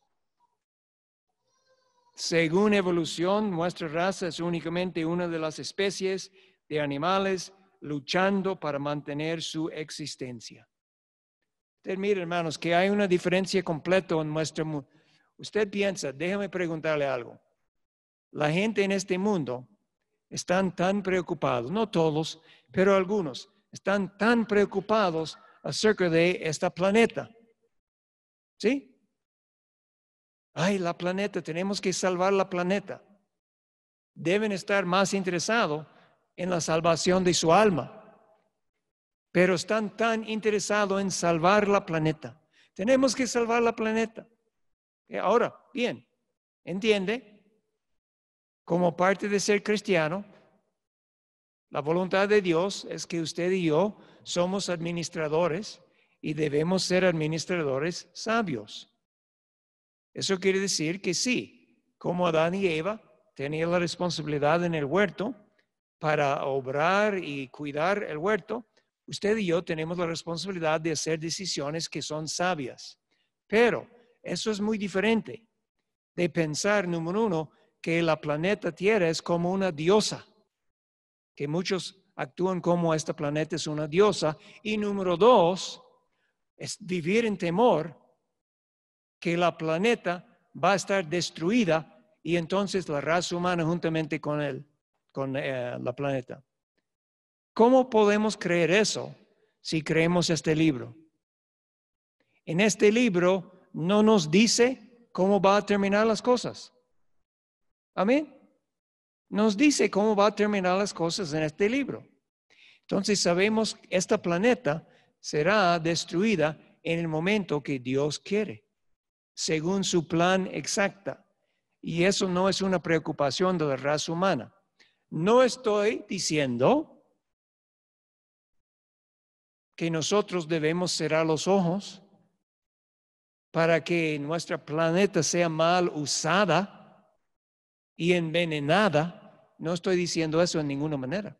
Según evolución, nuestra raza es únicamente una de las especies de animales luchando para mantener su existencia. Usted mire, hermanos, que hay una diferencia completa en nuestro mundo. Usted piensa, déjame preguntarle algo la gente en este mundo están tan preocupados, no todos, pero algunos, están tan preocupados acerca de esta planeta. ¿Sí? Ay, la planeta, tenemos que salvar la planeta. Deben estar más interesados en la salvación de su alma, pero están tan interesados en salvar la planeta. Tenemos que salvar la planeta. Eh, ahora, bien, entiende, como parte de ser cristiano, la voluntad de Dios es que usted y yo somos administradores y debemos ser administradores sabios. Eso quiere decir que sí, como Adán y Eva tenían la responsabilidad en el huerto para obrar y cuidar el huerto, usted y yo tenemos la responsabilidad de hacer decisiones que son sabias. Pero eso es muy diferente de pensar, número uno, que la planeta Tierra es como una diosa, que muchos actúan como esta planeta es una diosa. Y número dos, es vivir en temor que la planeta va a estar destruida y entonces la raza humana juntamente con él, con eh, la planeta. ¿Cómo podemos creer eso si creemos este libro? En este libro no nos dice cómo va a terminar las cosas. Amén. Nos dice cómo va a terminar las cosas en este libro. Entonces sabemos que esta planeta será destruida en el momento que Dios quiere, según su plan exacta. Y eso no es una preocupación de la raza humana. No estoy diciendo que nosotros debemos cerrar los ojos para que nuestra planeta sea mal usada y envenenada, no estoy diciendo eso en ninguna manera,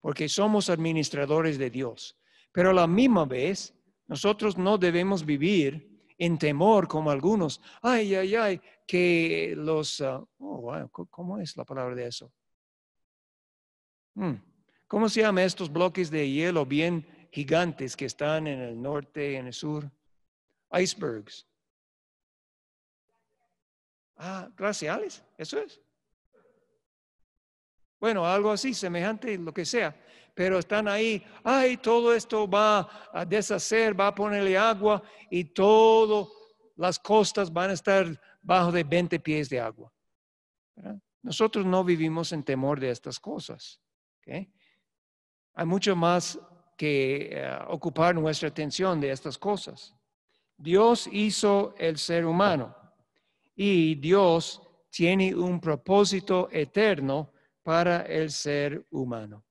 porque somos administradores de Dios. Pero a la misma vez, nosotros no debemos vivir en temor como algunos. Ay, ay, ay, que los... Ah, oh, wow, ¿Cómo es la palabra de eso? Hmm, ¿Cómo se llaman estos bloques de hielo bien gigantes que están en el norte, en el sur? Icebergs. Ah, raciales, eso es. Bueno, algo así, semejante, lo que sea. Pero están ahí, ay, todo esto va a deshacer, va a ponerle agua y todas las costas van a estar bajo de 20 pies de agua. Nosotros no vivimos en temor de estas cosas. Hay mucho más que eh, ocupar nuestra atención de estas cosas. Dios hizo el ser humano y Dios tiene un propósito eterno para el ser humano.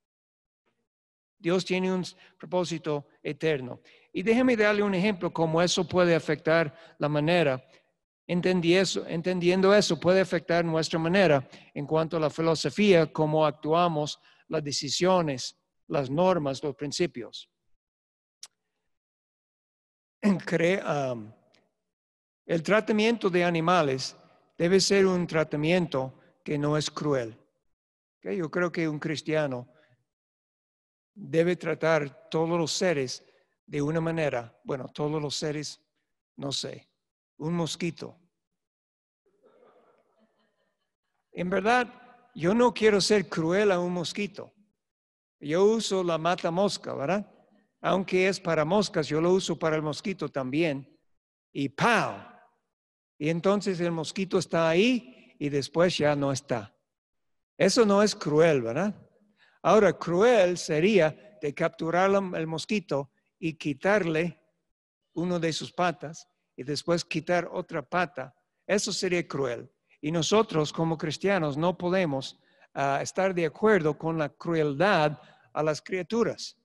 Dios tiene un propósito eterno. Y déjeme darle un ejemplo cómo eso puede afectar la manera. eso, entendiendo eso puede afectar nuestra manera en cuanto a la filosofía, cómo actuamos, las decisiones, las normas, los principios. Crea... El tratamiento de animales debe ser un tratamiento que no es cruel. Yo creo que un cristiano debe tratar todos los seres de una manera, bueno, todos los seres, no sé, un mosquito. En verdad, yo no quiero ser cruel a un mosquito. Yo uso la mata mosca, ¿verdad? Aunque es para moscas, yo lo uso para el mosquito también. Y ¡pau! y entonces el mosquito está ahí y después ya no está. Eso no es cruel, ¿verdad? Ahora, cruel sería de capturar el mosquito y quitarle uno de sus patas y después quitar otra pata. Eso sería cruel. Y nosotros como cristianos no podemos ah, estar de acuerdo con la crueldad a las criaturas.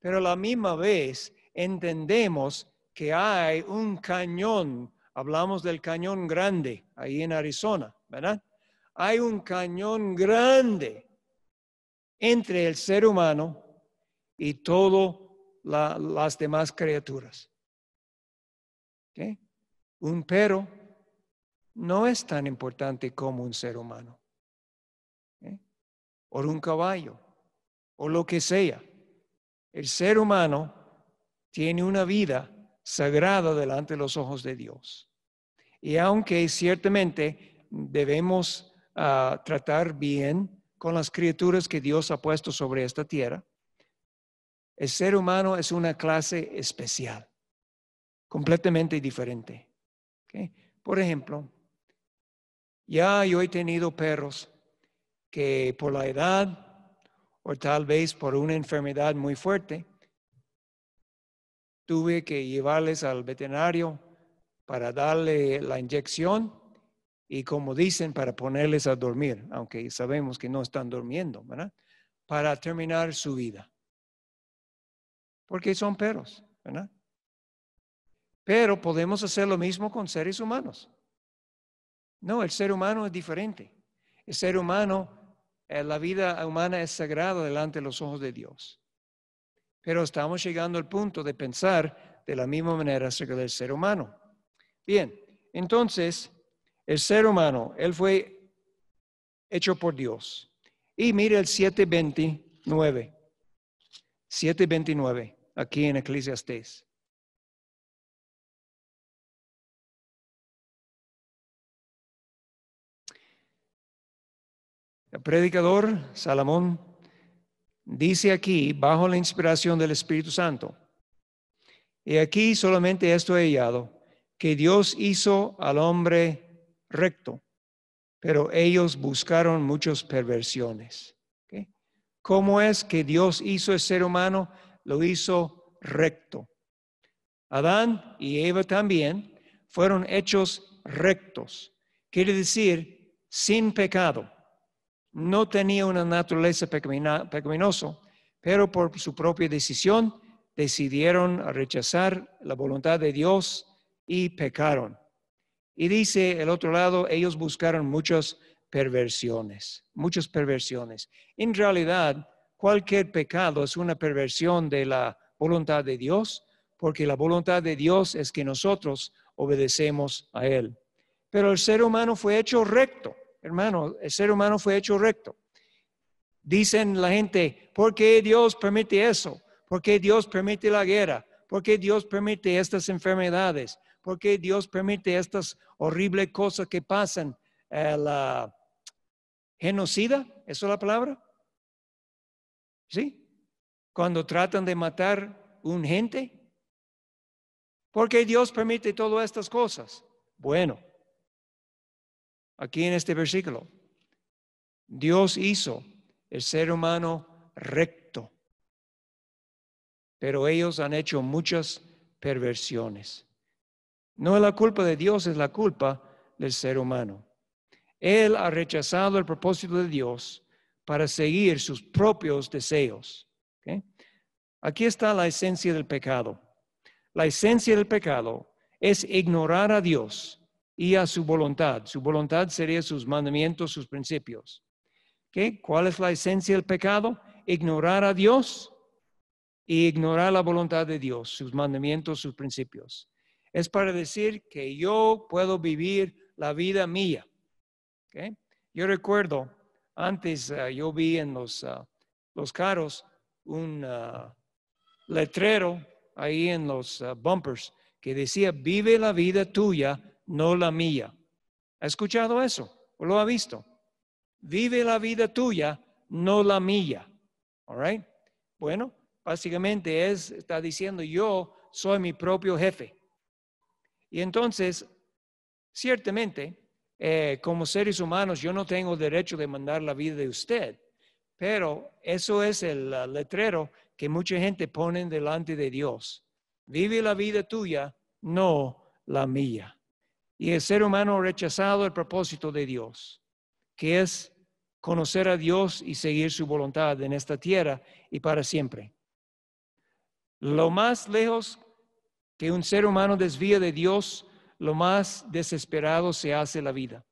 Pero la misma vez entendemos que hay un cañón Hablamos del cañón grande ahí en Arizona, ¿verdad? Hay un cañón grande entre el ser humano y todas las demás criaturas. Un perro no es tan importante como un ser humano. O un caballo, o lo que sea. El ser humano tiene una vida sagrada delante de los ojos de Dios. Y aunque ciertamente debemos ah, tratar bien con las criaturas que Dios ha puesto sobre esta tierra, el ser humano es una clase especial, completamente diferente. Por ejemplo, ya yo he tenido perros que por la edad o tal vez por una enfermedad muy fuerte, tuve que llevarles al veterinario para darle la inyección y como dicen, para ponerles a dormir, aunque sabemos que no están durmiendo, Para terminar su vida. Porque son perros, Pero podemos hacer lo mismo con seres humanos. No, el ser humano es diferente. El ser humano, eh, la vida humana es sagrada delante de los ojos de Dios. Pero estamos llegando al punto de pensar de la misma manera acerca del ser humano. Bien, entonces, el ser humano, él fue hecho por Dios. Y mire el 729. 729, aquí en Eclesiastés. El predicador Salomón dice aquí, bajo la inspiración del Espíritu Santo. Y aquí solamente esto he hallado, que Dios hizo al hombre recto, pero ellos buscaron muchas perversiones. ¿Cómo es que Dios hizo el ser humano? Lo hizo recto. Adán y Eva también fueron hechos rectos, quiere decir sin pecado no tenía una naturaleza pecaminosa, pero por su propia decisión decidieron rechazar la voluntad de Dios y pecaron. Y dice el otro lado, ellos buscaron muchas perversiones, muchas perversiones. En realidad, cualquier pecado es una perversión de la voluntad de Dios, porque la voluntad de Dios es que nosotros obedecemos a Él. Pero el ser humano fue hecho recto Hermano, el ser humano fue hecho recto. Dicen la gente, ¿por qué Dios permite eso? ¿Por qué Dios permite la guerra? ¿Por qué Dios permite estas enfermedades? ¿Por qué Dios permite estas horribles cosas que pasan? Eh, la genocida, ¿eso es la palabra? ¿Sí? Cuando tratan de matar un gente. ¿Por qué Dios permite todas estas cosas? Bueno, aquí en este versículo. Dios hizo el ser humano recto, pero ellos han hecho muchas perversiones. No es la culpa de Dios, es la culpa del ser humano. Él ha rechazado el propósito de Dios para seguir sus propios deseos. Aquí está la esencia del pecado. La esencia del pecado es ignorar a Dios y a su voluntad. Su voluntad sería sus mandamientos, sus principios. ¿Qué? ¿Cuál es la esencia del pecado? Ignorar a Dios y ignorar la voluntad de Dios, sus mandamientos, sus principios. Es para decir que yo puedo vivir la vida mía. Yo recuerdo, antes ah, yo vi en los, ah, carros un ah, letrero ahí en los bumpers que decía, vive la vida tuya no la mía. ¿Ha escuchado eso? ¿O lo ha visto? Vive la vida tuya, no la mía. All right? Bueno, básicamente está diciendo yo soy mi propio jefe. Y entonces, ciertamente, eh, como seres humanos, yo no tengo derecho de mandar la vida de usted, pero eso es el uh, letrero que mucha gente pone delante de Dios. Vive la vida tuya, no la mía y el ser humano ha rechazado el propósito de Dios, que es conocer a Dios y seguir su voluntad en esta tierra y para siempre. Lo más lejos que un ser humano desvía de Dios, lo más desesperado se hace la vida.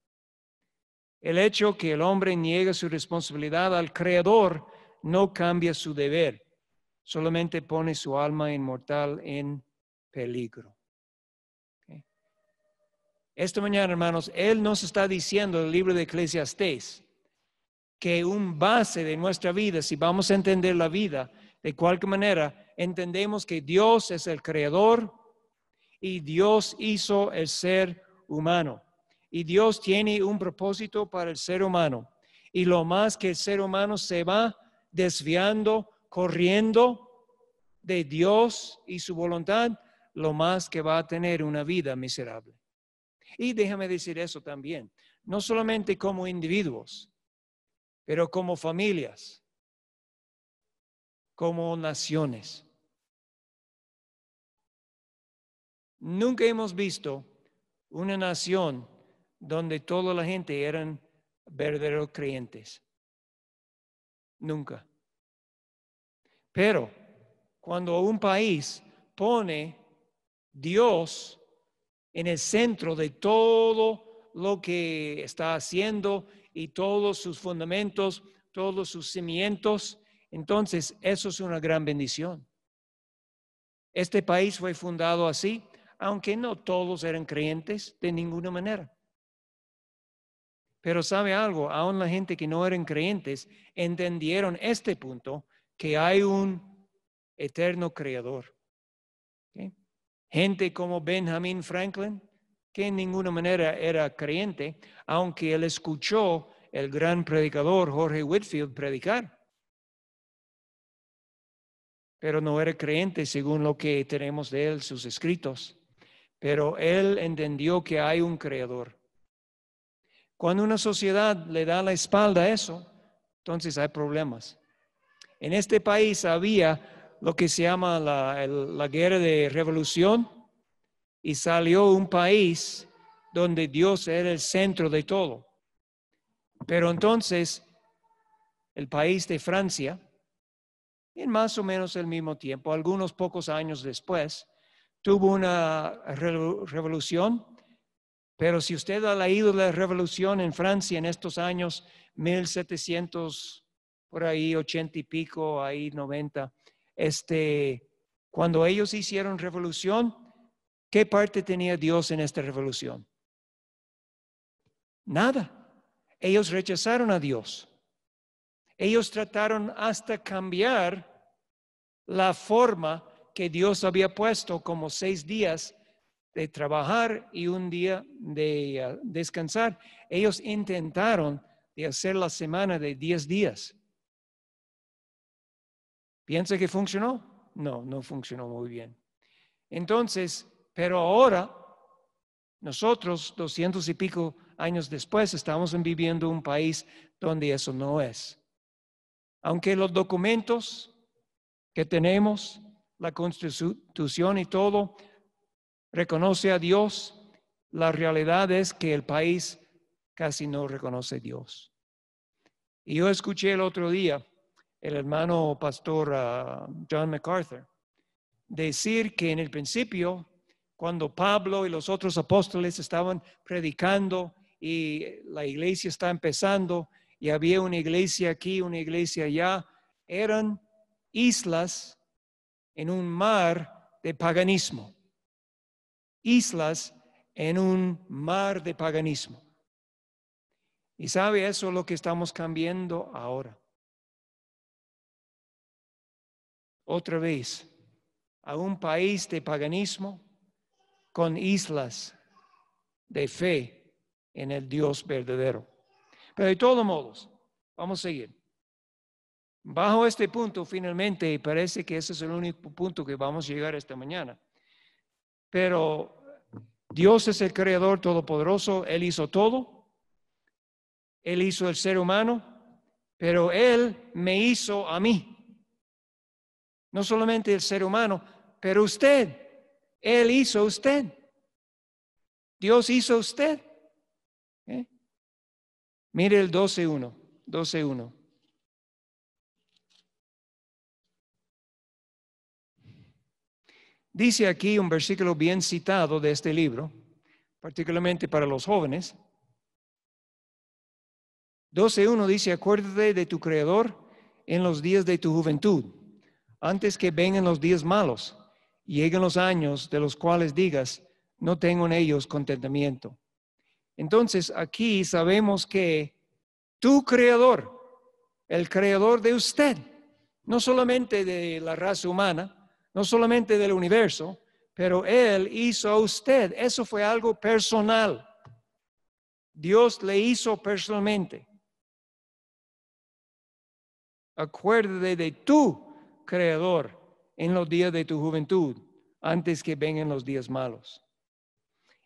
El hecho que el hombre niega su responsabilidad al Creador no cambia su deber, solamente pone su alma inmortal en peligro. Esta mañana, hermanos, Él nos está diciendo en el libro de Eclesiastés que un base de nuestra vida, si vamos a entender la vida, de cualquier manera, entendemos que Dios es el creador y Dios hizo el ser humano. Y Dios tiene un propósito para el ser humano. Y lo más que el ser humano se va desviando, corriendo de Dios y su voluntad, lo más que va a tener una vida miserable. Y déjame decir eso también, no solamente como individuos, pero como familias, como naciones. Nunca hemos visto una nación donde toda la gente eran verdaderos creyentes. Nunca. Pero cuando un país pone Dios en el centro de todo lo que está haciendo y todos sus fundamentos, todos sus cimientos. Entonces, eso es una gran bendición. Este país fue fundado así, aunque no todos eran creyentes de ninguna manera. Pero sabe algo, aún la gente que no eran creyentes entendieron este punto, que hay un eterno creador Gente como Benjamin Franklin, que en ninguna manera era creyente, aunque él escuchó el gran predicador Jorge Whitfield predicar. Pero no era creyente según lo que tenemos de él, sus escritos. Pero él entendió que hay un creador. Cuando una sociedad le da la espalda a eso, entonces hay problemas. En este país había lo que se llama la, guerra de revolución y salió un país donde Dios era el centro de todo. Pero entonces, el país de Francia, en más o menos el mismo tiempo, algunos pocos años después, tuvo una revolución, pero si usted ha leído la revolución en Francia en estos años, 1700, por ahí 80 y pico, ahí 90, este, cuando ellos hicieron revolución, ¿qué parte tenía Dios en esta revolución? Nada. Ellos rechazaron a Dios. Ellos trataron hasta cambiar la forma que Dios había puesto como seis días de trabajar y un día de ah, descansar. Ellos intentaron de hacer la semana de diez días. ¿Piensa que funcionó? No, no funcionó muy bien. Entonces, pero ahora, nosotros, doscientos y pico años después, estamos viviendo un país donde eso no es. Aunque los documentos que tenemos, la constitución y todo, reconoce a Dios, la realidad es que el país casi no reconoce a Dios. Y yo escuché el otro día el hermano pastor ah, John MacArthur, decir que en el principio, cuando Pablo y los otros apóstoles estaban predicando y la iglesia está empezando y había una iglesia aquí, una iglesia allá, eran islas en un mar de paganismo. Islas en un mar de paganismo. Y sabe eso lo que estamos cambiando ahora. otra vez a un país de paganismo con islas de fe en el Dios verdadero. Pero de todos modos, vamos a seguir. Bajo este punto, finalmente, parece que ese es el único punto que vamos a llegar esta mañana. Pero Dios es el Creador Todopoderoso, Él hizo todo, Él hizo el ser humano, pero Él me hizo a mí no solamente el ser humano, pero usted. Él hizo usted. Dios hizo usted. ¿Eh? Mire el 12.1, 12.1. Dice aquí un versículo bien citado de este libro, particularmente para los jóvenes. 12.1 dice, acuérdate de tu Creador en los días de tu juventud antes que vengan los días malos lleguen los años de los cuales digas, no tengo en ellos contentamiento. Entonces aquí sabemos que tu creador, el creador de usted, no solamente de la raza humana, no solamente del universo, pero Él hizo a usted, eso fue algo personal. Dios le hizo personalmente. Acuérdate de tu creador en los días de tu juventud, antes que vengan los días malos.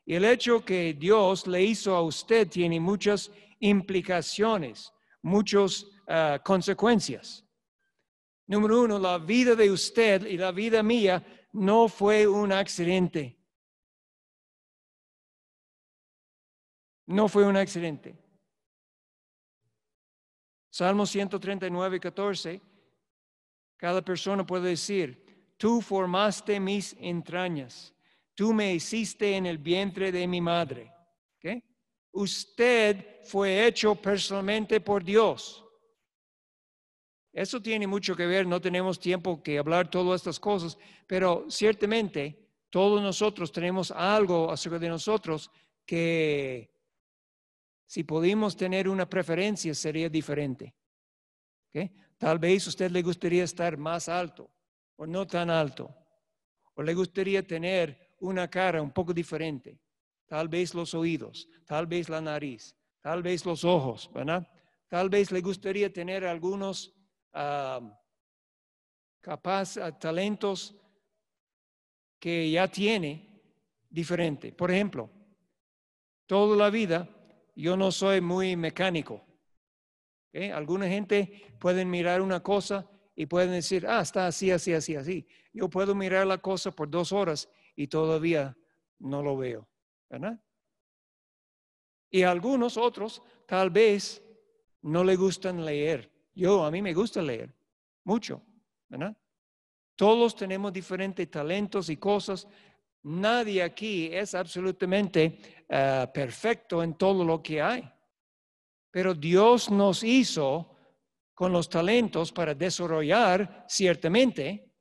Y el hecho que Dios le hizo a usted tiene muchas implicaciones, muchas ah, consecuencias. Número uno, la vida de usted y la vida mía no fue un accidente. No fue un accidente. Salmo 139, 14 cada persona puede decir, tú formaste mis entrañas, tú me hiciste en el vientre de mi madre. Usted fue hecho personalmente por Dios. Eso tiene mucho que ver, no tenemos tiempo que hablar todas estas cosas, pero ciertamente todos nosotros tenemos algo acerca de nosotros que si pudimos tener una preferencia sería diferente. ¿Okay? Tal vez usted le gustaría estar más alto o no tan alto, o le gustaría tener una cara un poco diferente, tal vez los oídos, tal vez la nariz, tal vez los ojos, ¿verdad? Tal vez le gustaría tener algunos ah, ah, talentos que ya tiene diferente. Por ejemplo, toda la vida yo no soy muy mecánico. Alguna gente pueden mirar una cosa y pueden decir, ah, está así, así, así, así. Yo puedo mirar la cosa por dos horas y todavía no lo veo, ¿verdad? Y algunos otros tal vez no le gustan leer. Yo, a mí me gusta leer mucho, ¿verdad? Todos tenemos diferentes talentos y cosas. Nadie aquí es absolutamente eh, perfecto en todo lo que hay pero Dios nos hizo con los talentos para desarrollar ciertamente,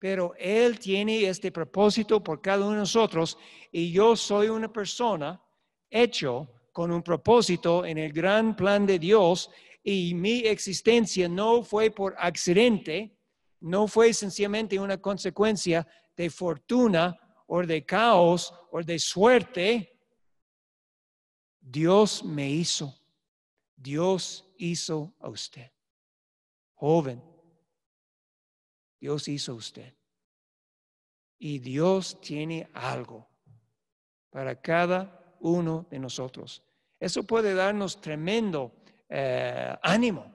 pero Él tiene este propósito por cada uno de nosotros y yo soy una persona hecho con un propósito en el gran plan de Dios y mi existencia no fue por accidente, no fue sencillamente una consecuencia de fortuna o de caos o de suerte. Dios me hizo. Dios hizo a usted. Joven, Dios hizo a usted. Y Dios tiene algo para cada uno de nosotros. Eso puede darnos tremendo eh, ánimo,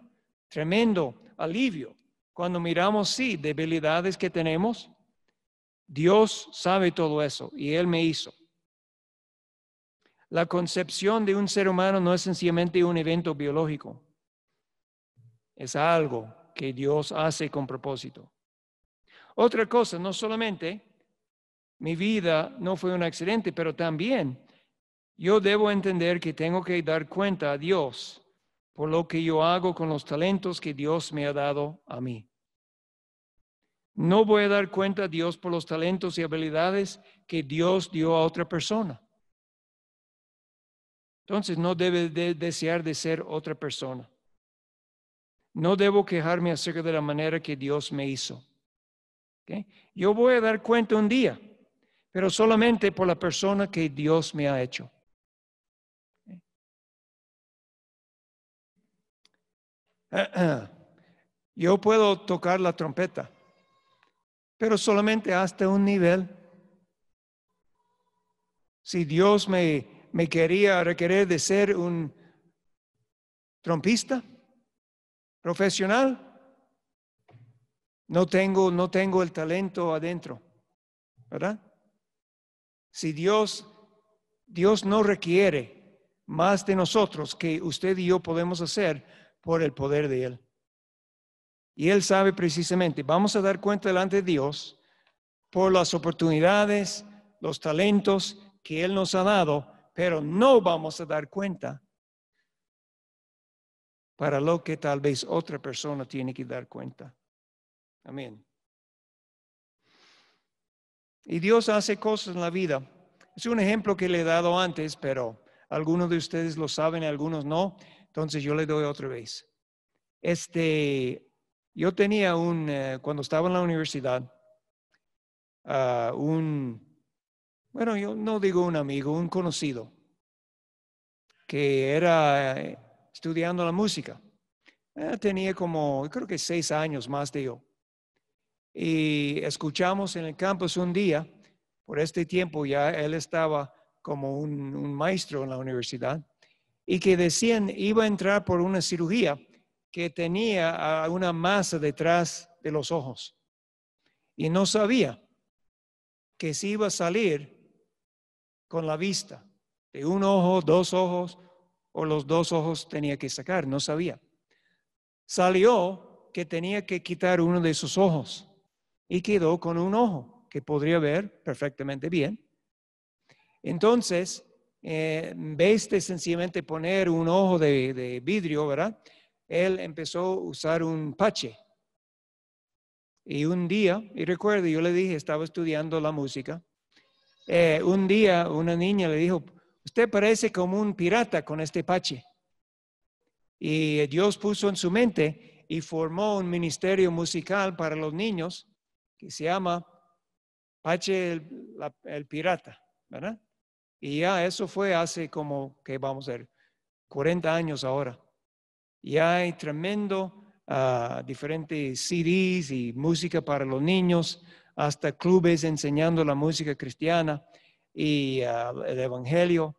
tremendo alivio. Cuando miramos, sí, debilidades que tenemos, Dios sabe todo eso y Él me hizo. La concepción de un ser humano no es sencillamente un evento biológico. Es algo que Dios hace con propósito. Otra cosa, no solamente mi vida no fue un accidente, pero también yo debo entender que tengo que dar cuenta a Dios por lo que yo hago con los talentos que Dios me ha dado a mí. No voy a dar cuenta a Dios por los talentos y habilidades que Dios dio a otra persona. Entonces no debe de desear de ser otra persona. No debo quejarme acerca de la manera que Dios me hizo. Yo voy a dar cuenta un día, pero solamente por la persona que Dios me ha hecho. Yo puedo tocar la trompeta, pero solamente hasta un nivel. Si Dios me me quería requerir de ser un trompista profesional. No tengo, no tengo el talento adentro, ¿verdad? Si Dios, Dios no requiere más de nosotros que usted y yo podemos hacer por el poder de Él. Y Él sabe precisamente, vamos a dar cuenta delante de Dios por las oportunidades, los talentos que Él nos ha dado pero no vamos a dar cuenta para lo que tal vez otra persona tiene que dar cuenta. Amén. Y Dios hace cosas en la vida. Es un ejemplo que le he dado antes, pero algunos de ustedes lo saben, y algunos no. Entonces yo le doy otra vez. Este, yo tenía un, eh, cuando estaba en la universidad, ah, un bueno, yo no digo un amigo, un conocido, que era eh, estudiando la música. Eh, tenía como, creo que seis años más de yo. Y escuchamos en el campus un día, por este tiempo ya él estaba como un, un maestro en la universidad, y que decían iba a entrar por una cirugía que tenía una masa detrás de los ojos. Y no sabía que si iba a salir con la vista. De un ojo, dos ojos, o los dos ojos tenía que sacar, no sabía. Salió que tenía que quitar uno de sus ojos y quedó con un ojo que podría ver perfectamente bien. Entonces, eh, en vez de sencillamente poner un ojo de, de vidrio, ¿verdad? Él empezó a usar un pache. Y un día, y recuerdo, yo le dije, estaba estudiando la música, eh, un día una niña le dijo, usted parece como un pirata con este pache. Y Dios puso en su mente y formó un ministerio musical para los niños que se llama Pache el, Pirata, ¿verdad? Y ya eso fue hace como, que vamos a ver, 40 años ahora. Y hay tremendo, ah, diferentes CDs y música para los niños hasta clubes enseñando la música cristiana y ah, el Evangelio.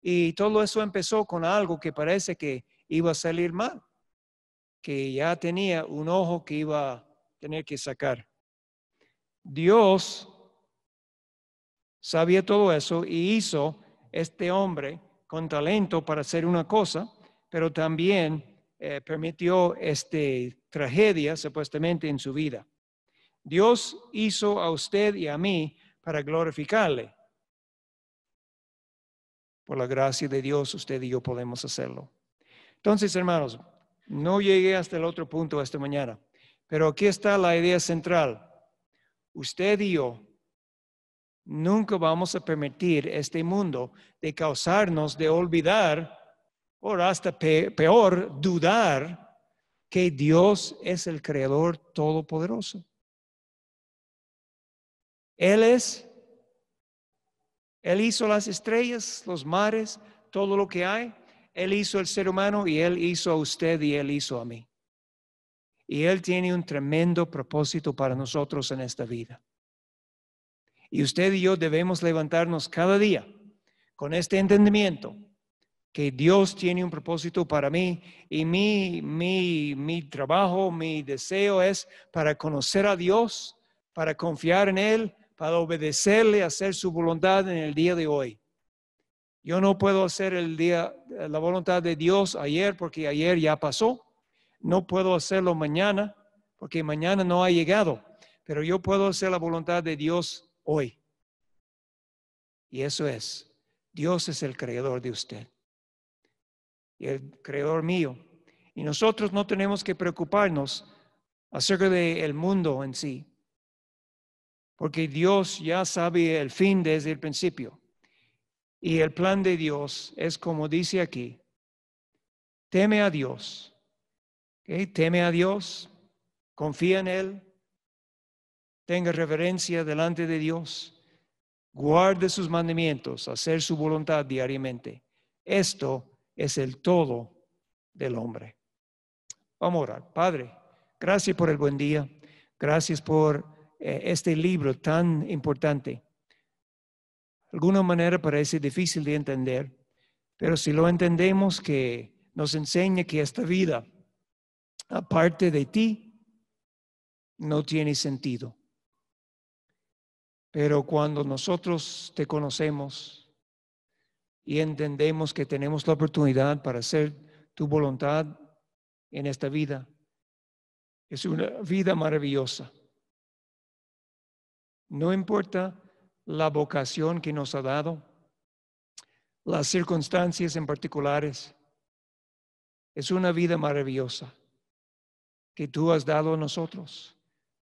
Y todo eso empezó con algo que parece que iba a salir mal, que ya tenía un ojo que iba a tener que sacar. Dios sabía todo eso y hizo este hombre con talento para hacer una cosa, pero también eh, permitió este, tragedia supuestamente en su vida. Dios hizo a usted y a mí para glorificarle. Por la gracia de Dios, usted y yo podemos hacerlo. Entonces, hermanos, no llegué hasta el otro punto esta mañana, pero aquí está la idea central. Usted y yo nunca vamos a permitir este mundo de causarnos de olvidar o hasta peor, dudar que Dios es el creador todopoderoso. Él es, Él hizo las estrellas, los mares, todo lo que hay. Él hizo el ser humano y Él hizo a usted y Él hizo a mí. Y Él tiene un tremendo propósito para nosotros en esta vida. Y usted y yo debemos levantarnos cada día con este entendimiento que Dios tiene un propósito para mí y mi, mi trabajo, mi deseo es para conocer a Dios, para confiar en Él, para obedecerle, hacer su voluntad en el día de hoy. Yo no puedo hacer el día, la voluntad de Dios ayer porque ayer ya pasó. No puedo hacerlo mañana porque mañana no ha llegado. Pero yo puedo hacer la voluntad de Dios hoy. Y eso es, Dios es el creador de usted. Y el creador mío. Y nosotros no tenemos que preocuparnos acerca del mundo en sí porque Dios ya sabe el fin desde el principio. Y el plan de Dios es como dice aquí, teme a Dios, teme a Dios, confía en Él, tenga reverencia delante de Dios, guarde sus mandamientos, hacer su voluntad diariamente. Esto es el todo del hombre. Vamos a orar. Padre, gracias por el buen día, gracias por eh, este libro tan importante. De alguna manera parece difícil de entender, pero si lo entendemos que nos enseña que esta vida, aparte de ti, no tiene sentido. Pero cuando nosotros te conocemos y entendemos que tenemos la oportunidad para hacer tu voluntad en esta vida, es una vida maravillosa. No importa la vocación que nos ha dado, las circunstancias en particulares. Es una vida maravillosa que tú has dado a nosotros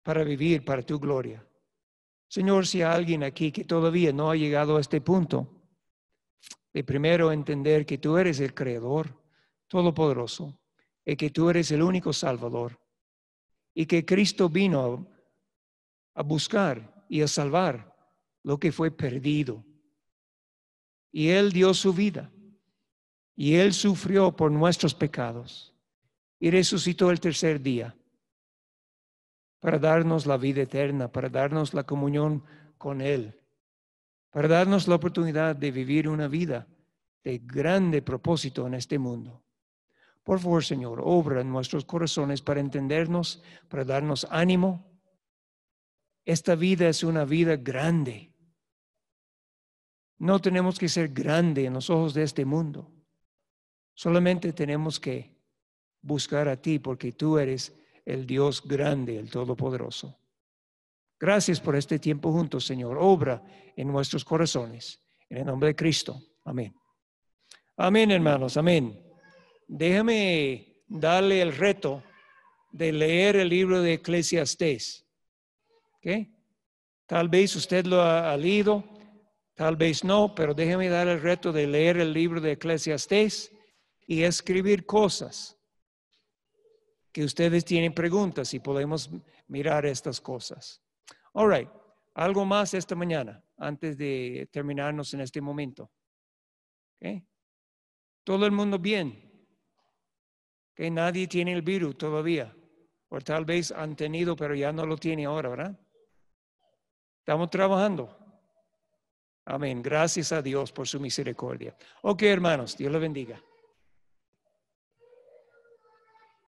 para vivir para tu gloria. Señor, si hay alguien aquí que todavía no ha llegado a este punto, de primero entender que tú eres el Creador Todopoderoso y que tú eres el único Salvador y que Cristo vino a buscar y a salvar lo que fue perdido. Y Él dio su vida. Y Él sufrió por nuestros pecados. Y resucitó el tercer día para darnos la vida eterna, para darnos la comunión con Él, para darnos la oportunidad de vivir una vida de grande propósito en este mundo. Por favor, Señor, obra en nuestros corazones para entendernos, para darnos ánimo esta vida es una vida grande. No tenemos que ser grande en los ojos de este mundo. Solamente tenemos que buscar a ti porque tú eres el Dios grande, el Todopoderoso. Gracias por este tiempo juntos, Señor. Obra en nuestros corazones. En el nombre de Cristo. Amén. Amén, hermanos. Amén. Déjame darle el reto de leer el libro de Eclesiastés. Tal vez usted lo ha, leído, tal vez no, pero déjeme dar el reto de leer el libro de Eclesiastés y escribir cosas que ustedes tienen preguntas y podemos mirar estas cosas. All right, algo más esta mañana antes de terminarnos en este momento. Todo el mundo bien. Que nadie tiene el virus todavía. O tal vez han tenido, pero ya no lo tiene ahora, ¿verdad? Estamos trabajando. Amén. Gracias a Dios por su misericordia. Ok, hermanos, Dios los bendiga.